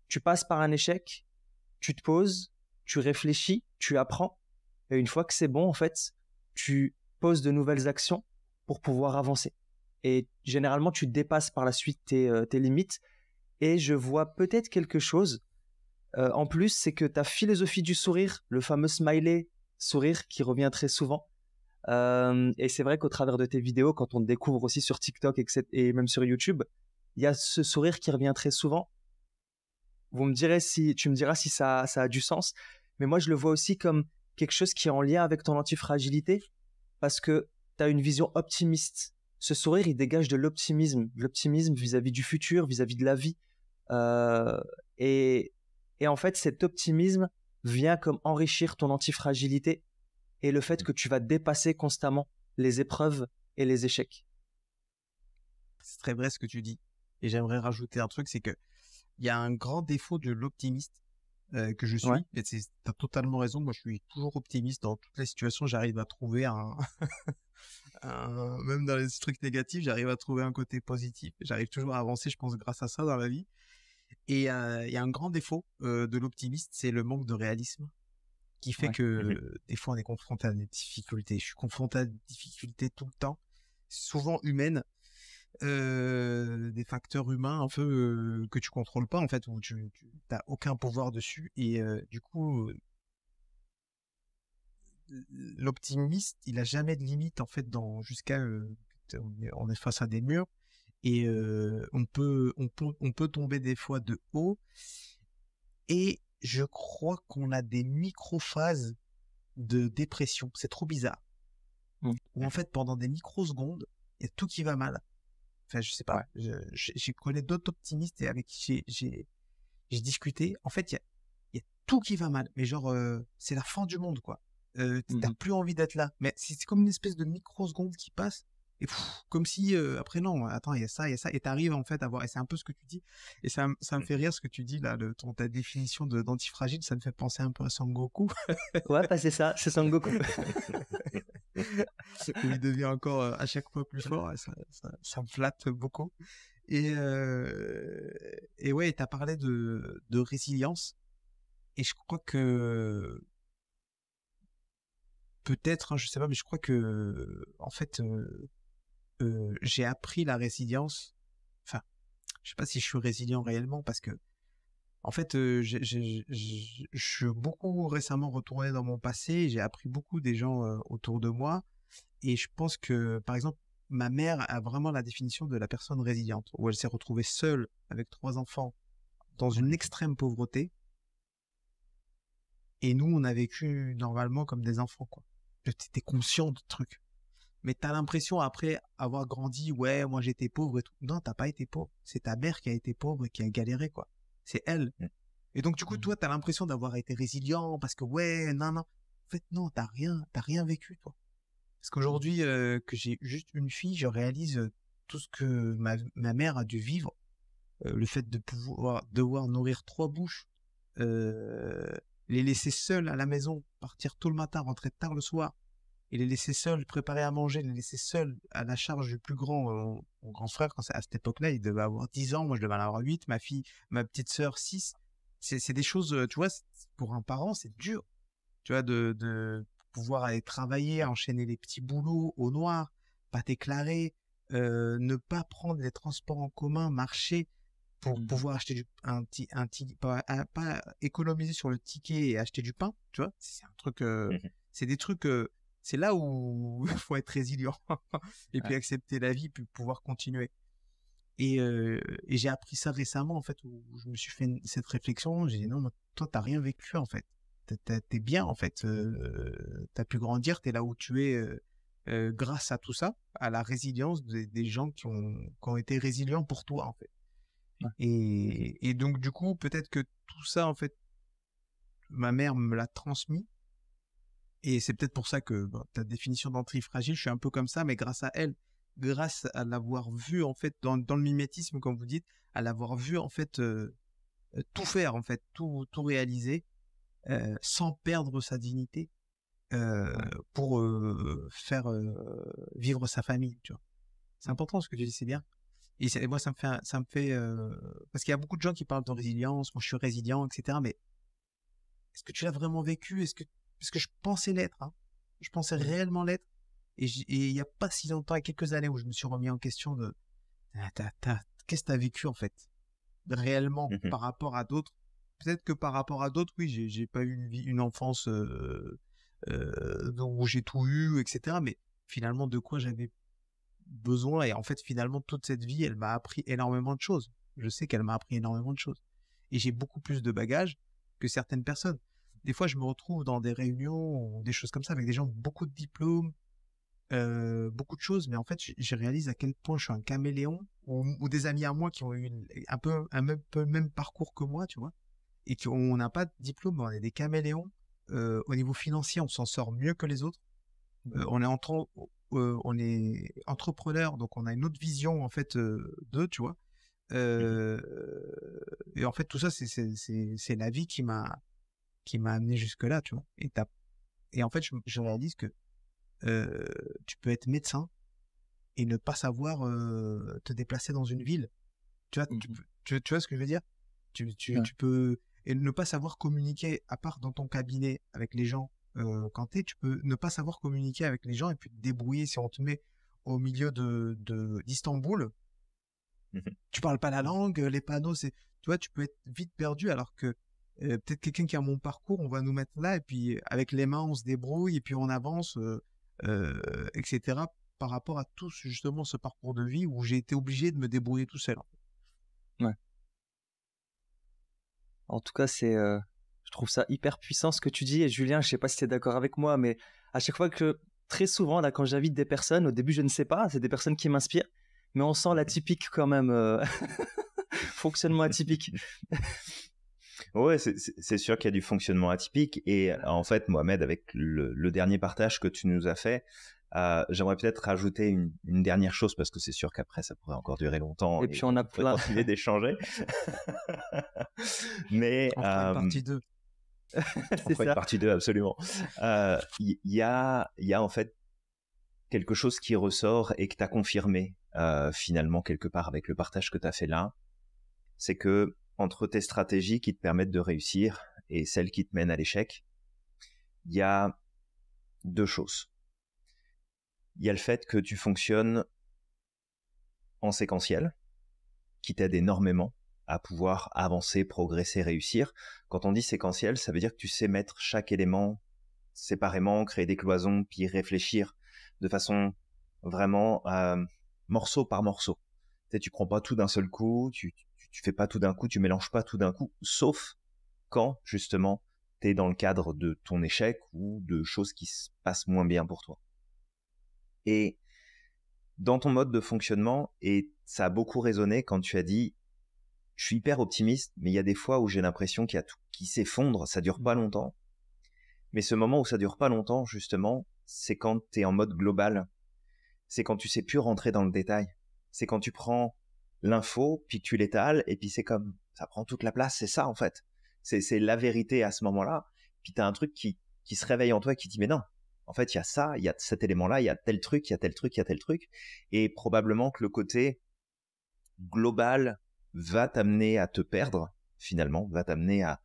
tu passes par un échec, tu te poses, tu réfléchis, tu apprends. Et une fois que c'est bon, en fait, tu poses de nouvelles actions pour pouvoir avancer. Et généralement, tu dépasses par la suite tes, euh, limites. Et je vois peut-être quelque chose. Euh, en plus, c'est que ta philosophie du sourire, le fameux smiley sourire qui revient très souvent, et c'est vrai qu'au travers de tes vidéos, quand on te découvre aussi sur TikTok et, même sur YouTube, il y a ce sourire qui revient très souvent. Vous me direz si, tu me diras si ça, a du sens, mais moi je le vois aussi comme quelque chose qui est en lien avec ton antifragilité, parce que tu as une vision optimiste. Ce sourire, il dégage de l'optimisme, l'optimisme vis-à-vis du futur, vis-à-vis de la vie. et, et en fait, cet optimisme vient comme enrichir ton antifragilité et le fait mmh. que tu vas dépasser constamment les épreuves et les échecs. C'est très vrai ce que tu dis. Et j'aimerais rajouter un truc, c'est que il y a un grand défaut de l'optimiste euh, que je suis. Et tu as totalement raison. Moi, je suis toujours optimiste dans toutes les situations. J'arrive à trouver un, même dans les trucs négatifs, j'arrive à trouver un côté positif. J'arrive toujours à avancer, je pense, grâce à ça dans la vie. Et euh, il y a un grand défaut euh, de l'optimiste, c'est le manque de réalisme qui fait que mmh des fois on est confronté à des difficultés. Je suis confronté à des difficultés tout le temps, souvent humaines, des facteurs humains un peu que tu contrôles pas en fait, où tu n'as aucun pouvoir dessus et du coup l'optimiste il a jamais de limite en fait dans jusqu'à on est face à des murs et on peut on peut on peut tomber des fois de haut et je crois qu'on a des microphases de dépression. C'est trop bizarre. Mmh. Ou en fait, pendant des microsecondes, il y a tout qui va mal. Enfin, je sais pas. j'ai Je, connais d'autres optimistes et avec qui j'ai discuté. En fait, il y a, tout qui va mal. Mais genre, euh, c'est la fin du monde, quoi. Euh, T'as mmh plus envie d'être là. Mais c'est comme une espèce de microseconde qui passe et comme si après non attends il y a ça il y a ça et t'arrives en fait à voir et c'est un peu ce que tu dis et ça ça me mmh. fait rire ce que tu dis là ton ta définition de d'antifragile ça me fait penser un peu à Goku ouais bah c'est ça c'est Goku il devient encore à chaque fois plus mmh. fort ça, ça, me flatte beaucoup et et ouais t'as parlé de de résilience et je crois que peut-être hein, je sais pas mais je crois que en fait euh, j'ai appris la résilience. Enfin, je sais pas si je suis résilient réellement parce que, en fait, euh, je suis beaucoup récemment retourné dans mon passé. J'ai appris beaucoup des gens euh, autour de moi et je pense que, par exemple, ma mère a vraiment la définition de la personne résiliente où elle s'est retrouvée seule avec trois enfants dans une extrême pauvreté. Et nous, on a vécu normalement comme des enfants, quoi. J'étais conscient de trucs mais as l'impression après avoir grandi, ouais, moi j'étais pauvre et tout. Non, t'as pas été pauvre. C'est ta mère qui a été pauvre et qui a galéré, quoi. C'est elle. Mmh. Et donc, du coup, mmh. toi toi, t'as l'impression d'avoir été résilient parce que, ouais, non, non. En fait, non, t'as rien, t'as rien vécu, toi. Parce qu'aujourd'hui, mmh. euh, que j'ai juste une fille, je réalise euh, tout ce que ma, mère a dû vivre. Euh, le fait de pouvoir, devoir nourrir trois bouches, les laisser seules à la maison, partir tout le matin, rentrer tard le soir, et les laisser seuls préparer à manger, les laisser seuls à la charge du plus grand, euh, mon, grand frère, quand à cette époque-là, il devait avoir 10 ans, moi je devais en avoir 8, ma fille, ma petite sœur 6. C'est des choses, euh, tu vois, pour un parent, c'est dur, tu vois, de, de, pouvoir aller travailler, enchaîner les petits boulots au noir, pas déclarer, euh, ne pas prendre les transports en commun, marcher pour mmh. pouvoir acheter du, un petit, un petit, pas, économiser sur le ticket et acheter du pain, tu vois, c'est un truc, mmh c'est des trucs c'est là où il faut être résilient et puis accepter la vie, puis pouvoir continuer. Euh, et, j'ai appris ça récemment, en fait, où je me suis fait cette réflexion. J'ai dit non, toi toi, t'as rien vécu, en fait. T'es bien, en fait. tu euh, t'as pu grandir, t'es là où tu es euh, grâce à tout ça, à la résilience des, gens qui ont, été résilients pour toi, en fait. Et, et donc, du coup, peut-être que tout ça, en fait, ma mère me l'a transmis et c'est peut-être pour ça que ta définition d'entrée fragile, je suis un peu comme ça, mais grâce à elle, grâce à l'avoir vu en fait dans, dans, le mimétisme, comme vous dites, à l'avoir vu en fait euh, euh, tout faire, en fait tout, tout réaliser, euh, sans perdre sa dignité pour faire vivre sa famille. Tu vois, c'est mmh. important ce que tu dis, c'est bien. Et, moi, ça me fait, ça me fait, parce qu'il y a beaucoup de gens qui parlent de résilience, moi je suis résilient, etc. Mais est-ce que tu l'as vraiment vécu Est-ce que parce que je pensais l'être, hein. je pensais mmh. réellement l'être. Et il n'y a pas si longtemps, il y a quelques années, où je me suis remis en question de ah, qu'est-ce que tu as vécu en fait réellement mmh par rapport à d'autres. Peut-être que par rapport à d'autres, oui, j'ai pas eu une, vie, une enfance euh, euh, où j'ai tout eu, etc. Mais finalement, de quoi j'avais besoin Et en fait, finalement, toute cette vie, elle m'a appris énormément de choses. Je sais qu'elle m'a appris énormément de choses. Et j'ai beaucoup plus de bagages que certaines personnes des fois, je me retrouve dans des réunions ou des choses comme ça avec des gens beaucoup de diplômes, beaucoup de choses, mais en fait, je réalise à quel point je suis un caméléon ou, des amis à moi qui ont eu un peu un même, peu, même parcours que moi, tu vois, et qui on n'a pas de diplôme, mais on est des caméléons. au niveau financier, on s'en sort mieux que les autres. Mmh. on est entre, on est entrepreneur, donc on a une autre vision en fait d'eux, tu vois. Mmh et en fait, tout ça, c'est la vie qui m'a qui m'a amené jusque-là, tu vois. Et, et en fait, je, réalise que euh, tu peux être médecin et ne pas savoir euh, te déplacer dans une ville. Tu vois, tu, mmh vois ce que je veux dire tu, peux... Et ne pas savoir communiquer, à part dans ton cabinet, avec les gens euh, quand t'es, tu peux ne pas savoir communiquer avec les gens et puis te débrouiller si on te met au milieu de d'Istanbul. Mmh tu parles pas la langue, les panneaux, c'est... Tu vois, tu peux être vite perdu alors que peut-être quelqu'un qui a mon parcours, on va nous mettre là, et puis avec les mains, on se débrouille, et puis on avance, etc., par rapport à tout justement ce parcours de vie où j'ai été obligé de me débrouiller tout seul. Ouais. En tout cas, c'est, je trouve ça hyper puissant ce que tu dis, et Julien, je sais pas si tu es d'accord avec moi, mais à chaque fois que, très souvent, là, quand j'invite des personnes, au début, je ne sais pas, c'est des personnes qui m'inspirent, mais on sent l'atypique quand même. fonctionnement atypique. Ouais, c'est sûr qu'il y a du fonctionnement atypique. Et euh, en fait, Mohamed, avec le, dernier partage que tu nous as fait, euh, j'aimerais peut-être rajouter une, dernière chose parce que c'est sûr qu'après ça pourrait encore durer longtemps. Et, puis on a plein. Continuer d'échanger. Mais on euh, une partie 2. c'est Une partie 2 absolument. Il euh, y, a, il y a en fait quelque chose qui ressort et que tu as confirmé finalement quelque part avec le partage que tu as fait là, c'est que entre tes stratégies qui te permettent de réussir et celles qui te mènent à l'échec, il y a deux choses. Il y a le fait que tu fonctionnes en séquentiel, qui t'aide énormément à pouvoir avancer, progresser, réussir. Quand on dit séquentiel, ça veut dire que tu sais mettre chaque élément séparément, créer des cloisons, puis réfléchir de façon vraiment euh, morceau par morceau. Tu ne prends pas tout d'un seul coup, tu, tu fais pas tout d'un coup, tu mélanges pas tout d'un coup, sauf quand justement tu es dans le cadre de ton échec ou de choses qui se passent moins bien pour toi. Et dans ton mode de fonctionnement, et ça a beaucoup résonné quand tu as dit je suis hyper optimiste, mais il y a des fois où j'ai l'impression qu'il y a tout qui s'effondre, ça dure pas mmh. longtemps. Mais ce moment où ça dure pas longtemps, justement, c'est quand tu es en mode global. C'est quand tu sais plus rentrer dans le détail. C'est quand tu prends l'info, puis tu l'étales, et puis c'est comme, ça prend toute la place, c'est ça en fait. C'est la vérité à ce moment-là, puis tu as un truc qui, se réveille en toi qui dit, mais non, en fait, il y a ça, il y a cet élément-là, il y a tel truc, il y a tel truc, il y a tel truc, et probablement que le côté global va t'amener à te perdre, finalement, va t'amener à,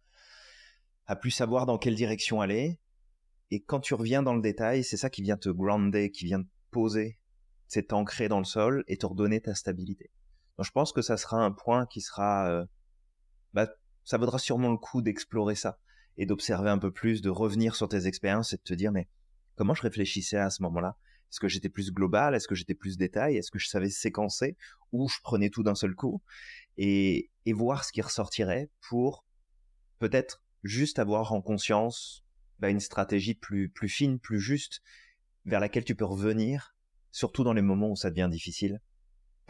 à plus savoir dans quelle direction aller. Et quand tu reviens dans le détail, c'est ça qui vient te grounder, qui vient te poser, c'est t'ancrer dans le sol et te redonner ta stabilité je pense que ça sera un point qui sera, euh, bah, ça vaudra sûrement le coup d'explorer ça et d'observer un peu plus, de revenir sur tes expériences et de te dire, mais comment je réfléchissais à ce moment-là Est-ce que j'étais plus global Est-ce que j'étais plus détail Est-ce que je savais séquencer Ou je prenais tout d'un seul coup et, voir ce qui ressortirait pour peut-être juste avoir en conscience bah, une stratégie plus, plus fine, plus juste, vers laquelle tu peux revenir, surtout dans les moments où ça devient difficile,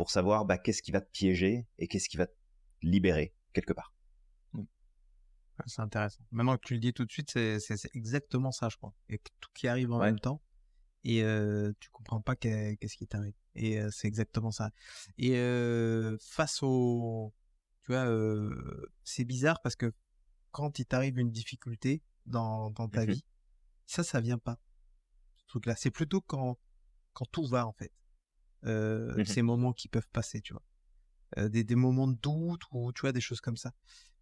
pour savoir bah, qu'est-ce qui va te piéger et qu'est-ce qui va te libérer quelque part. Ah, c'est intéressant. Maintenant que tu le dis tout de suite, c'est exactement ça, je crois. Et tout qui arrive en même temps. Et euh, tu comprends pas qu'est-ce qui t'arrive. Et euh, c'est exactement ça. Et euh, face au. Tu vois, euh, c'est bizarre parce que quand il t'arrive une difficulté dans, ta mmh vie, ça, ça vient pas. Ce là C'est plutôt quand, quand tout va, en fait. Euh, mmh ces moments qui peuvent passer, tu vois. Euh, des, moments de doute ou tu vois des choses comme ça.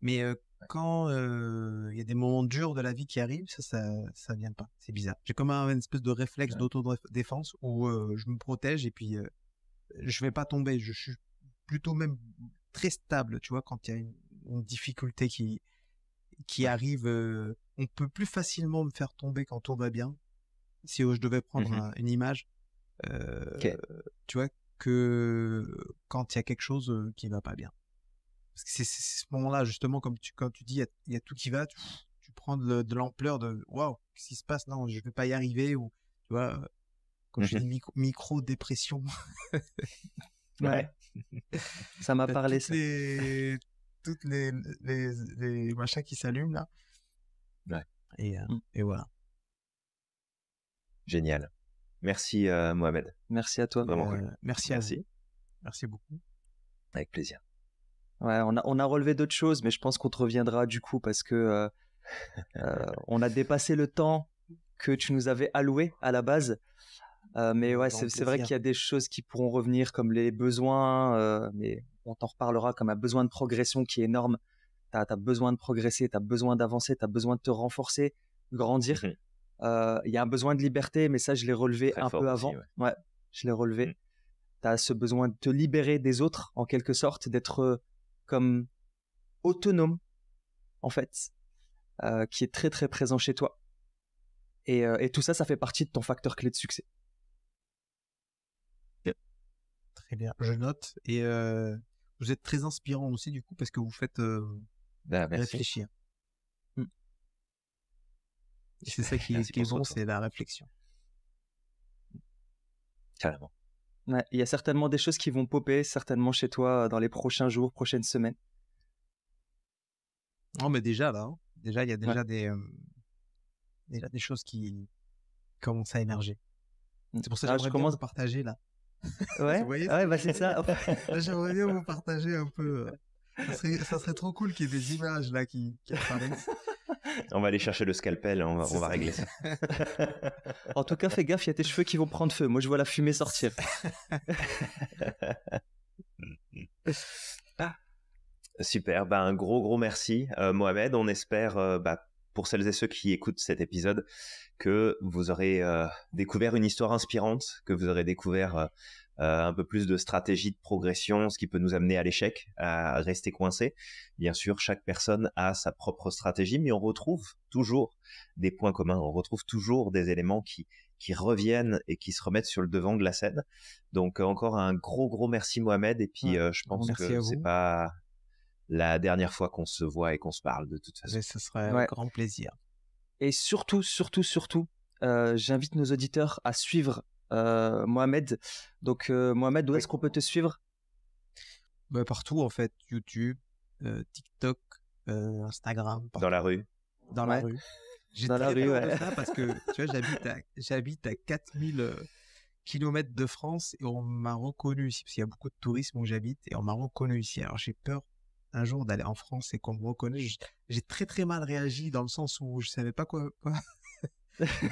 Mais euh, quand il y a des moments durs de la vie qui arrivent, ça, ça, ça vient pas. C'est bizarre. J'ai comme un une espèce de réflexe d'autodéfense où je me protège et puis je vais pas tomber. Je suis plutôt même très stable, tu vois, quand il y a une, difficulté qui qui arrive. on peut plus facilement me faire tomber quand tout va bien. Si oh, je devais mmh prendre une image, euh, tu vois, que quand il y a quelque chose euh, qui ne va pas bien. Parce que c'est ce moment-là, justement, comme tu, quand tu dis, il y, a tout qui va, tu, prends de, l'ampleur de waouh, qu'est-ce qui se passe Non, je vais pas y arriver. Ou, tu vois, euh, quand j'ai je mmh dis micro-dépression. ouais. ça m'a parlé, toutes Les, toutes les, les, machins qui s'allument, là. Ouais. Et, mmh. et voilà. Génial. Merci euh, Mohamed. Merci à toi. Euh, merci, à vous. Merci beaucoup. Avec plaisir. Ouais, on a, on a relevé d'autres choses, mais je pense qu'on te reviendra du coup parce que euh, on a dépassé le temps que tu nous avais alloué à la base. mais ouais, c'est vrai qu'il y a des choses qui pourront revenir comme les besoins, mais on t'en reparlera comme un besoin de progression qui est énorme. Tu as, besoin de progresser, tu as besoin d'avancer, tu as besoin de te renforcer, grandir. Mhm. Il y a un besoin de liberté, mais ça, je l'ai relevé un peu avant. Ouais. je l'ai relevé. Mmh. Tu as ce besoin de te libérer des autres, en quelque sorte, d'être comme autonome, en fait, qui est très très présent chez toi. Et, tout ça, ça fait partie de ton facteur clé de succès. Très bien, je note. Et vous êtes très inspirant aussi, du coup, parce que vous faites bah, réfléchir. C'est ça qui, qui c'est la réflexion. Carrément. Il y a certainement des choses qui vont popper, certainement chez toi, dans les prochains jours, prochaines semaines. Non, mais déjà, là, hein. déjà, il y a déjà des, euh, déjà des choses qui commencent à émerger. Mmh. C'est pour ça que ah, je commence à partager, là. Ouais, ouais, bah c'est ça. J'aimerais bien vous partager un peu. Euh, ça serait, trop cool qu'il y ait des images, là, qui, qui apparaissent on va aller chercher le scalpel, on va, régler ça. en tout cas, fais gaffe, il y a tes cheveux qui vont prendre feu. Moi, je vois la fumée sortir. Ah. Super, bah, un gros gros merci euh, Mohamed. On espère, euh, bah, pour celles et ceux qui écoutent cet épisode, que vous aurez euh, découvert une histoire inspirante, que vous aurez découvert euh, un peu plus de stratégie de progression, ce qui peut nous amener à l'échec, à rester coincé. Bien sûr, chaque personne a sa propre stratégie, mais on retrouve toujours des points communs, on retrouve toujours des éléments qui, qui reviennent et qui se remettent sur le devant de la scène. Donc euh, encore un gros gros merci Mohamed et puis euh, je pense que c'est pas la dernière fois qu'on se voit et qu'on se parle de toute façon. ce serait un grand plaisir. Et surtout surtout surtout, j'invite nos auditeurs à suivre euh, Mohamed. Donc, euh, Mohamed, où est-ce qu'on peut te suivre bah, Partout, en fait. YouTube, euh, TikTok, Instagram. Dans la rue. Dans la rue. J'ai dans la rue, ça parce que tu j'habite à, à 4000 km de France et on m'a reconnu ici parce qu'il y a beaucoup de tourisme où j'habite et on m'a reconnu ici. Alors j'ai peur un jour d'aller en France et qu'on me reconnaisse. J'ai très très mal réagi dans le sens où je savais pas quoi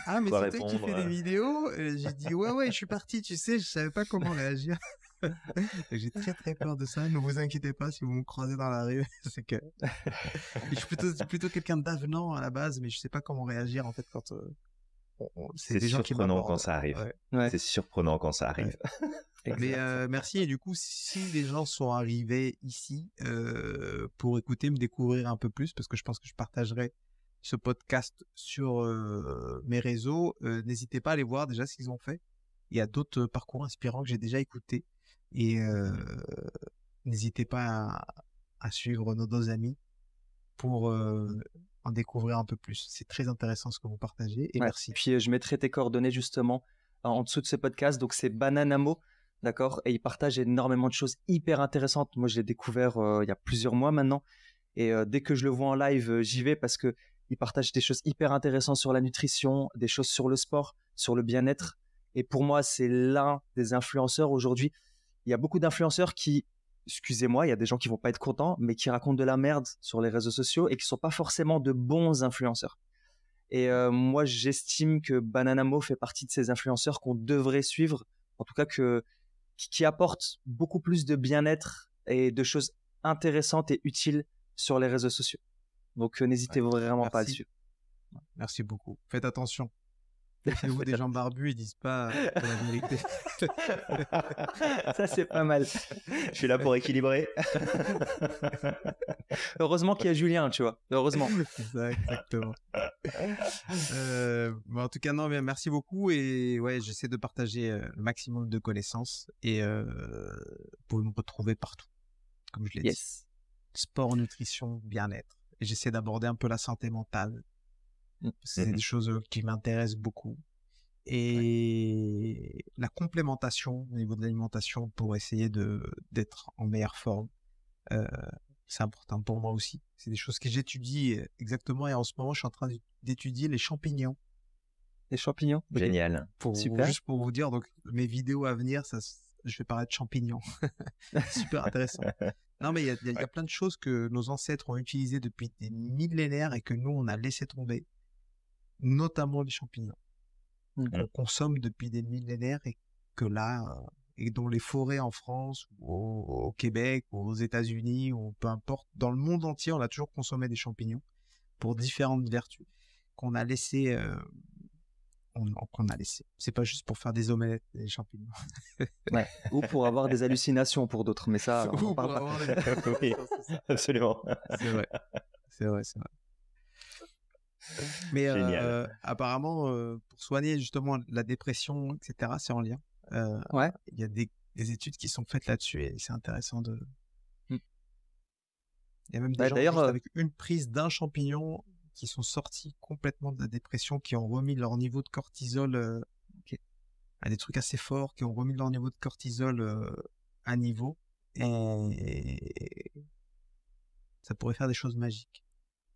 ah, mais c'est toi qui fais des euh. vidéos. J'ai dit, ouais, ouais, je suis parti, tu sais, je savais pas comment réagir. J'ai très, très peur de ça. Ne vous inquiétez pas si vous me croisez dans la rue. c'est que. je suis plutôt, quelqu'un d'avenant à la base, mais je sais pas comment réagir, en fait, quand. C'est surprenant, quand ça arrive. C'est surprenant quand ça arrive. Mais euh, merci. Et du coup, si les gens sont arrivés ici euh, pour écouter, me découvrir un peu plus, parce que je pense que je partagerai ce podcast sur mes réseaux, n'hésitez pas à aller voir déjà ce qu'ils ont fait. Il y a d'autres parcours inspirants que j'ai déjà écoutés. Et n'hésitez pas à, suivre nos deux amis pour en découvrir un peu plus. C'est très intéressant ce que vous partagez. Et merci. Puis je mettrai tes coordonnées justement en dessous de ce podcast. Donc c'est Bananamo. D'accord Et ils partagent énormément de choses hyper intéressantes. Moi, je l'ai découvert il y a plusieurs mois maintenant. Et dès que je le vois en live, j'y vais parce que il partage des choses hyper intéressantes sur la nutrition, des choses sur le sport, sur le bien-être. Et pour moi, c'est l'un des influenceurs aujourd'hui. Il y a beaucoup d'influenceurs qui, excusez-moi, il y a des gens qui vont pas être contents, mais qui racontent de la merde sur les réseaux sociaux et qui sont pas forcément de bons influenceurs. Et euh, moi, j'estime que Bananamo fait partie de ces influenceurs qu'on devrait suivre, en tout cas que qui apportent beaucoup plus de bien-être et de choses intéressantes et utiles sur les réseaux sociaux. Donc euh, n'hésitez vraiment pas dessus. Merci beaucoup. Faites attention. Vous des gens barbus, ils disent pas euh, la vérité. Ça, c'est pas mal. Je suis là pour équilibrer. Heureusement qu'il y a Julien, tu vois. Heureusement. Ça, exactement. Euh, bah, en tout cas, non, merci beaucoup. Et ouais, j'essaie de partager le maximum de connaissances. Et vous pouvez me retrouver partout, comme je l'ai dit. Sport, nutrition, bien-être j'essaie d'aborder un peu la santé mentale. Mmh. C'est des mmh choses qui m'intéressent beaucoup. Et la complémentation au niveau de l'alimentation pour essayer de d'être en meilleure forme, c'est important pour moi aussi. C'est des choses que j'étudie euh, exactement et en ce moment je suis en train d'étudier les champignons. Les champignons. Génial. Juste pour vous dire, donc mes vidéos à venir, ça, je vais parler de champignons. Super intéressant. Non, mais il y, a, plein de choses que nos ancêtres ont utilisées depuis des millénaires et que nous, on a laissé tomber, notamment les champignons, mmh. qu'on consomme depuis des millénaires et que là, euh, et dont les forêts en France, au, Québec, ou aux États-Unis, ou peu importe, dans le monde entier, on a toujours consommé des champignons pour différentes vertus qu'on a laissé euh, on, on a laissé. C'est pas juste pour faire des omelettes et des champignons. Ou pour avoir des hallucinations pour d'autres, mais ça, on parle pas. absolument. C'est vrai. C'est vrai, c'est vrai. Mais euh, apparemment, euh, pour soigner justement la dépression, etc., c'est en lien. Euh, ouais. Il y a des, études qui sont faites là-dessus et c'est intéressant de. Hmm. Il y a même des bah, gens avec une prise d'un champignon qui sont sortis complètement de la dépression, qui ont remis leur niveau de cortisol à euh, des trucs assez forts, qui ont remis leur niveau de cortisol euh, à niveau. Et ça pourrait faire des choses magiques.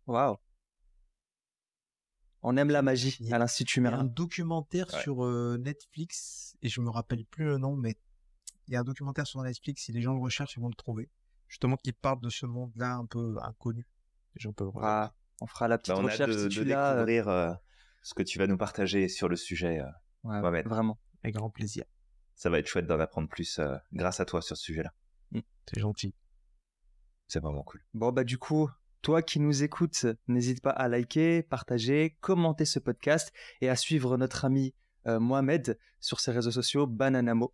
Waouh! On aime la magie à l'Institut Merlin. Il y a un documentaire sur euh, Netflix, et je me rappelle plus le nom, mais il y a un documentaire sur Netflix, si les gens le recherchent, ils vont le trouver. Justement, qui parle de ce monde-là un peu inconnu. Les gens peuvent on fera la petite bah, recherche. a de, si de euh. découvrir euh, ce que tu vas nous partager sur le sujet, euh, Mohamed. Vraiment, avec grand plaisir. Ça va être chouette d'en apprendre plus grâce à toi sur ce sujet-là. Mm. C'est gentil. C'est vraiment cool. Bon, bah du coup, toi qui nous écoutes, n'hésite pas à liker, partager, commenter ce podcast et à suivre notre ami Mohamed sur ses réseaux sociaux Bananamo.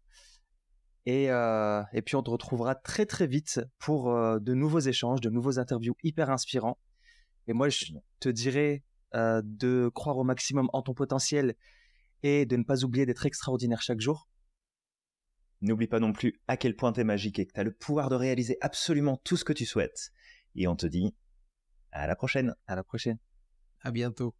Et, et puis on te retrouvera très très vite pour de nouveaux échanges, de nouveaux interviews hyper inspirants. Et moi, je te dirais euh, de croire au maximum en ton potentiel et de ne pas oublier d'être extraordinaire chaque jour. N'oublie pas non plus à quel point tu es magique et que tu as le pouvoir de réaliser absolument tout ce que tu souhaites. Et on te dit à la prochaine. À la prochaine. À bientôt.